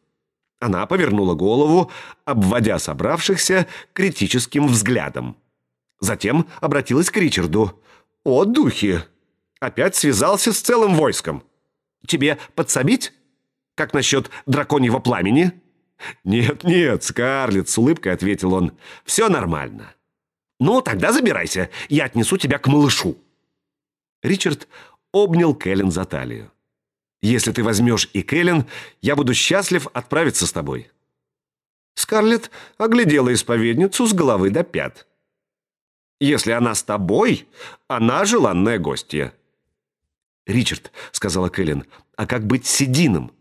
Она повернула голову, обводя собравшихся критическим взглядом. Затем обратилась к Ричарду. «О, духи! Опять связался с целым войском. Тебе подсобить? Как насчет драконьего пламени?» «Нет, нет, Скарлетт», — с улыбкой ответил он. «Все нормально». «Ну, тогда забирайся, я отнесу тебя к малышу». Ричард обнял Кэлен за талию. «Если ты возьмешь и Кэлен, я буду счастлив отправиться с тобой». Скарлетт оглядела исповедницу с головы до пят. «Если она с тобой, она желанная гостья». «Ричард», — сказала Кэлен, — «а как быть с Седином?»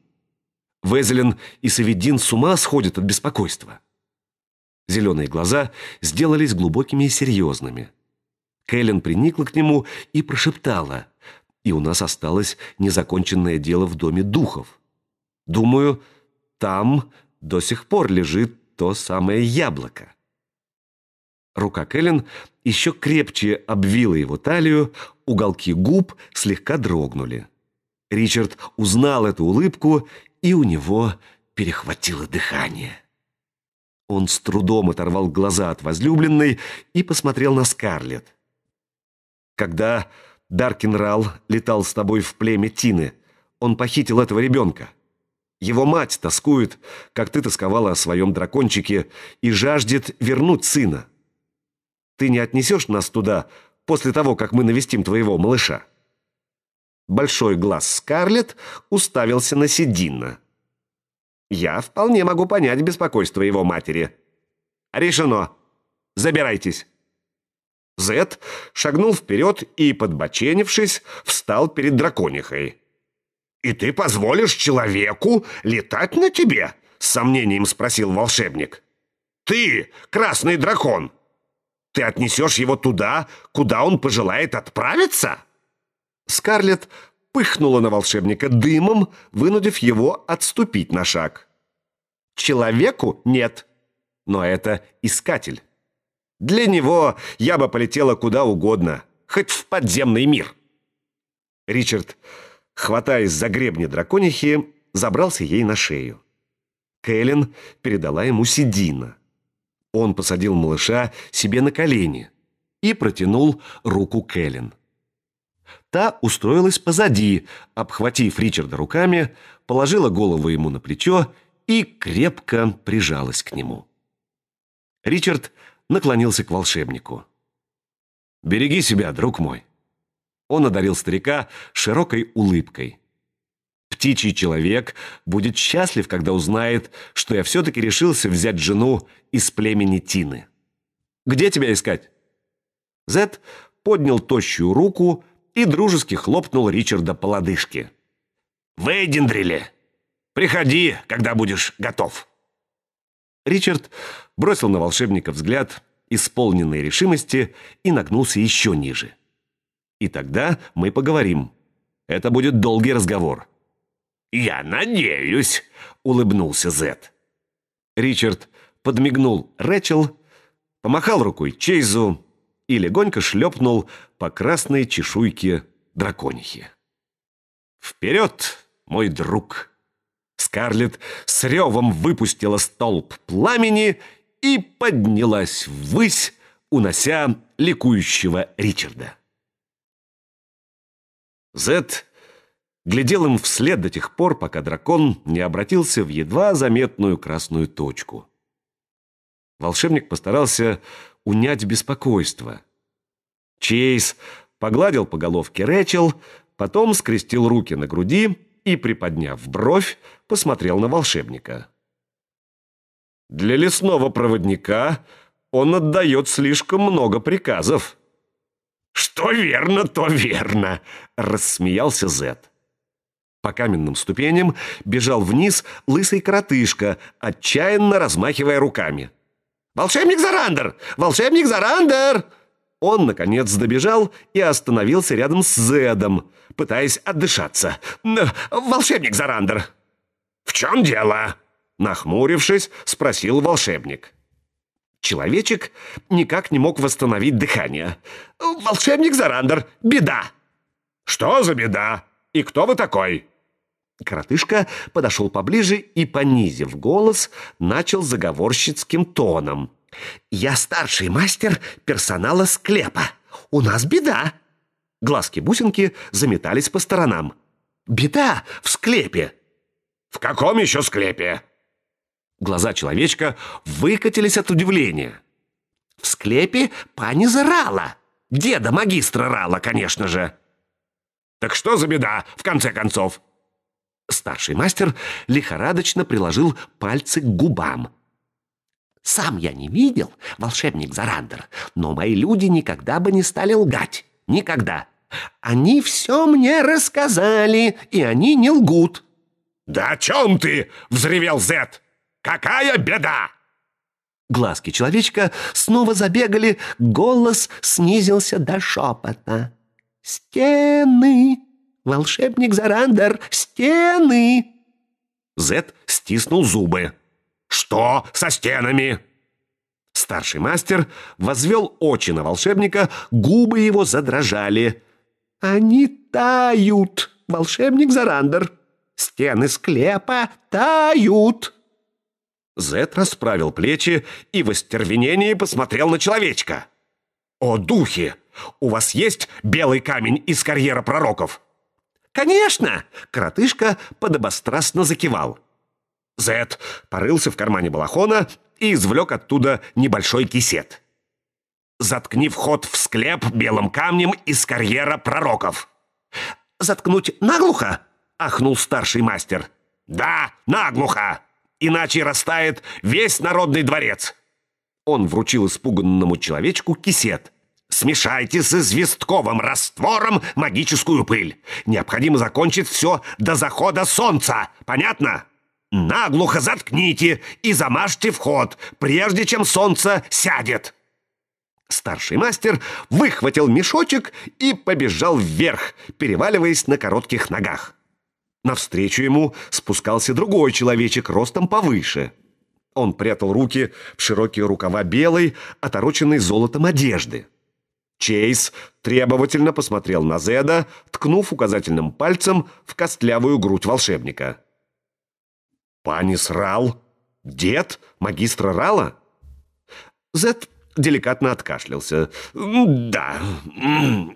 Везелин и Саведин с ума сходят от беспокойства. Зеленые глаза сделались глубокими и серьезными. Кэлен приникла к нему и прошептала. «И у нас осталось незаконченное дело в доме духов. Думаю, там до сих пор лежит то самое яблоко». Рука Кэлен еще крепче обвила его талию, уголки губ слегка дрогнули. Ричард узнал эту улыбку и у него перехватило дыхание. Он с трудом оторвал глаза от возлюбленной и посмотрел на Скарлетт. «Когда Даркенрал летал с тобой в племя Тины, он похитил этого ребенка. Его мать тоскует, как ты тосковала о своем дракончике, и жаждет вернуть сына. Ты не отнесешь нас туда после того, как мы навестим твоего малыша?» Большой глаз Скарлетт уставился на Седина. «Я вполне могу понять беспокойство его матери». «Решено. Забирайтесь». Зет шагнул вперед и, подбоченившись, встал перед драконихой. «И ты позволишь человеку летать на тебе?» — с сомнением спросил волшебник. «Ты, красный дракон, ты отнесешь его туда, куда он пожелает отправиться?» Скарлетт пыхнула на волшебника дымом, вынудив его отступить на шаг. «Человеку нет, но это искатель. Для него я бы полетела куда угодно, хоть в подземный мир». Ричард, хватаясь за гребни драконихи, забрался ей на шею. Кэлен передала ему седина. Он посадил малыша себе на колени и протянул руку Кэлен. — Та устроилась позади, обхватив Ричарда руками, положила голову ему на плечо и крепко прижалась к нему. Ричард наклонился к волшебнику. «Береги себя, друг мой!» Он одарил старика широкой улыбкой. «Птичий человек будет счастлив, когда узнает, что я все-таки решился взять жену из племени Тины. Где тебя искать?» Зет поднял тощую руку и дружески хлопнул Ричарда по лодыжке. «Вейдендриле, приходи, когда будешь готов!» Ричард бросил на волшебника взгляд, исполненный решимости, и нагнулся еще ниже. «И тогда мы поговорим. Это будет долгий разговор». «Я надеюсь», — улыбнулся Зет. Ричард подмигнул Рэчел, помахал рукой Чейзу, и легонько шлепнул по красной чешуйке драконихи. «Вперед, мой друг!» Скарлетт с ревом выпустила столб пламени и поднялась ввысь, унося ликующего Ричарда. Зет глядел им вслед до тех пор, пока дракон не обратился в едва заметную красную точку. Волшебник постарался унять беспокойство. Чейз погладил по головке Рэчел, потом скрестил руки на груди и, приподняв бровь, посмотрел на волшебника. «Для лесного проводника он отдает слишком много приказов». «Что верно, то верно!» — рассмеялся Зет. По каменным ступеням бежал вниз лысый коротышка, отчаянно размахивая руками. «Волшебник Зарандер! Волшебник Зарандер!» Он, наконец, добежал и остановился рядом с Зедом, пытаясь отдышаться. «Волшебник Зарандер!» «В чем дело?» Нахмурившись, спросил волшебник. Человечек никак не мог восстановить дыхание. «Волшебник Зарандер! Беда!» «Что за беда? И кто вы такой?» Коротышка подошел поближе и, понизив голос, начал заговорщицким тоном. «Я старший мастер персонала склепа. У нас беда!» Глазки-бусинки заметались по сторонам. «Беда в склепе!» «В каком еще склепе?» Глаза человечка выкатились от удивления. «В склепе пани Зерала! Деда магистра Рала, конечно же!» «Так что за беда, в конце концов?» Старший мастер лихорадочно приложил пальцы к губам. «Сам я не видел, волшебник Зарандер, но мои люди никогда бы не стали лгать. Никогда. Они все мне рассказали, и они не лгут». «Да о чем ты?» — взревел Зет. «Какая беда!» Глазки человечка снова забегали, голос снизился до шепота. «Стены!» «Волшебник Зарандер! Стены!» Зет стиснул зубы. «Что со стенами?» Старший мастер возвел очи на волшебника, губы его задрожали. «Они тают, волшебник Зарандер! Стены склепа тают!» Зет расправил плечи и в остервенении посмотрел на человечка. «О, духи! У вас есть белый камень из карьера пророков?» «Конечно!» — коротышка подобострастно закивал. Зет порылся в кармане балахона и извлек оттуда небольшой кисет. «Заткни вход в склеп белым камнем из карьера пророков». «Заткнуть наглухо?» — ахнул старший мастер. «Да, наглухо! Иначе растает весь народный дворец!» Он вручил испуганному человечку кисет, Смешайте с известковым раствором магическую пыль. Необходимо закончить все до захода солнца. Понятно? Наглухо заткните и замажьте вход, прежде чем солнце сядет. Старший мастер выхватил мешочек и побежал вверх, переваливаясь на коротких ногах. Навстречу ему спускался другой человечек ростом повыше. Он прятал руки в широкие рукава белой, отороченной золотом одежды. Чейз требовательно посмотрел на Зеда, ткнув указательным пальцем в костлявую грудь волшебника. «Панис Рал? Дед? Магистра Рала?» Зед деликатно откашлялся. «Да,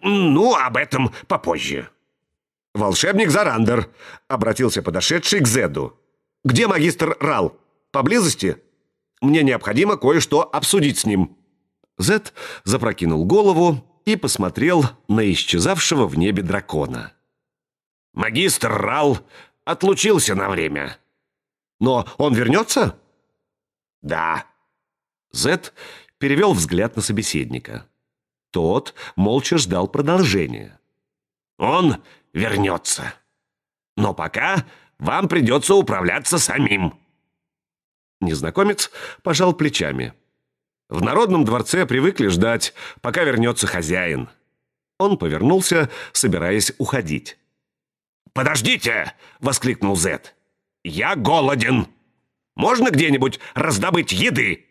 ну, об этом попозже». «Волшебник Зарандер», — обратился подошедший к Зеду. «Где магистр Рал? Поблизости? Мне необходимо кое-что обсудить с ним». Зет запрокинул голову и посмотрел на исчезавшего в небе дракона. «Магистр Рал отлучился на время». «Но он вернется?» «Да». Зет перевел взгляд на собеседника. Тот молча ждал продолжения. «Он вернется. Но пока вам придется управляться самим». Незнакомец пожал плечами. В народном дворце привыкли ждать, пока вернется хозяин. Он повернулся, собираясь уходить. «Подождите!» — воскликнул Зет. «Я голоден! Можно где-нибудь раздобыть еды?»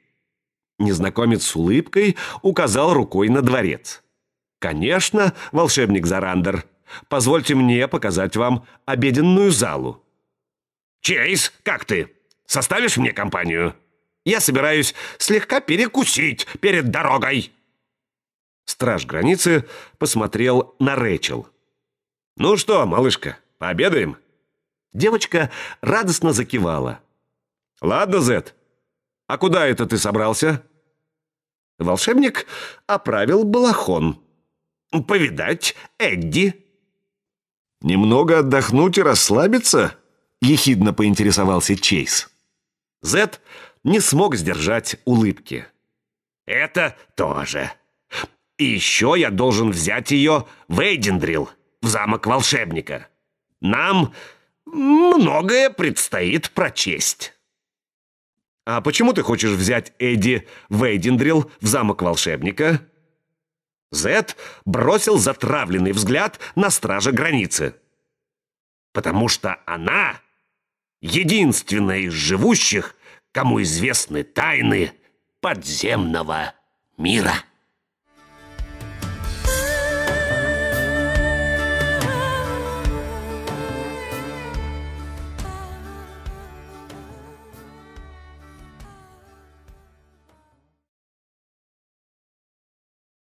Незнакомец с улыбкой указал рукой на дворец. «Конечно, волшебник Зарандер, позвольте мне показать вам обеденную залу». «Чейз, как ты? Составишь мне компанию?» Я собираюсь слегка перекусить перед дорогой. Страж границы посмотрел на Рэчел. «Ну что, малышка, пообедаем?» Девочка радостно закивала. «Ладно, Зэт. а куда это ты собрался?» Волшебник оправил балахон. «Повидать Эдди». «Немного отдохнуть и расслабиться?» — ехидно поинтересовался Чейз. Зэт не смог сдержать улыбки. «Это тоже. И еще я должен взять ее в Эйдендрил, в замок волшебника. Нам многое предстоит прочесть». «А почему ты хочешь взять Эдди в Эйдендрил, в замок волшебника?» Зет бросил затравленный взгляд на стража границы. «Потому что она единственная из живущих, кому известны тайны подземного мира.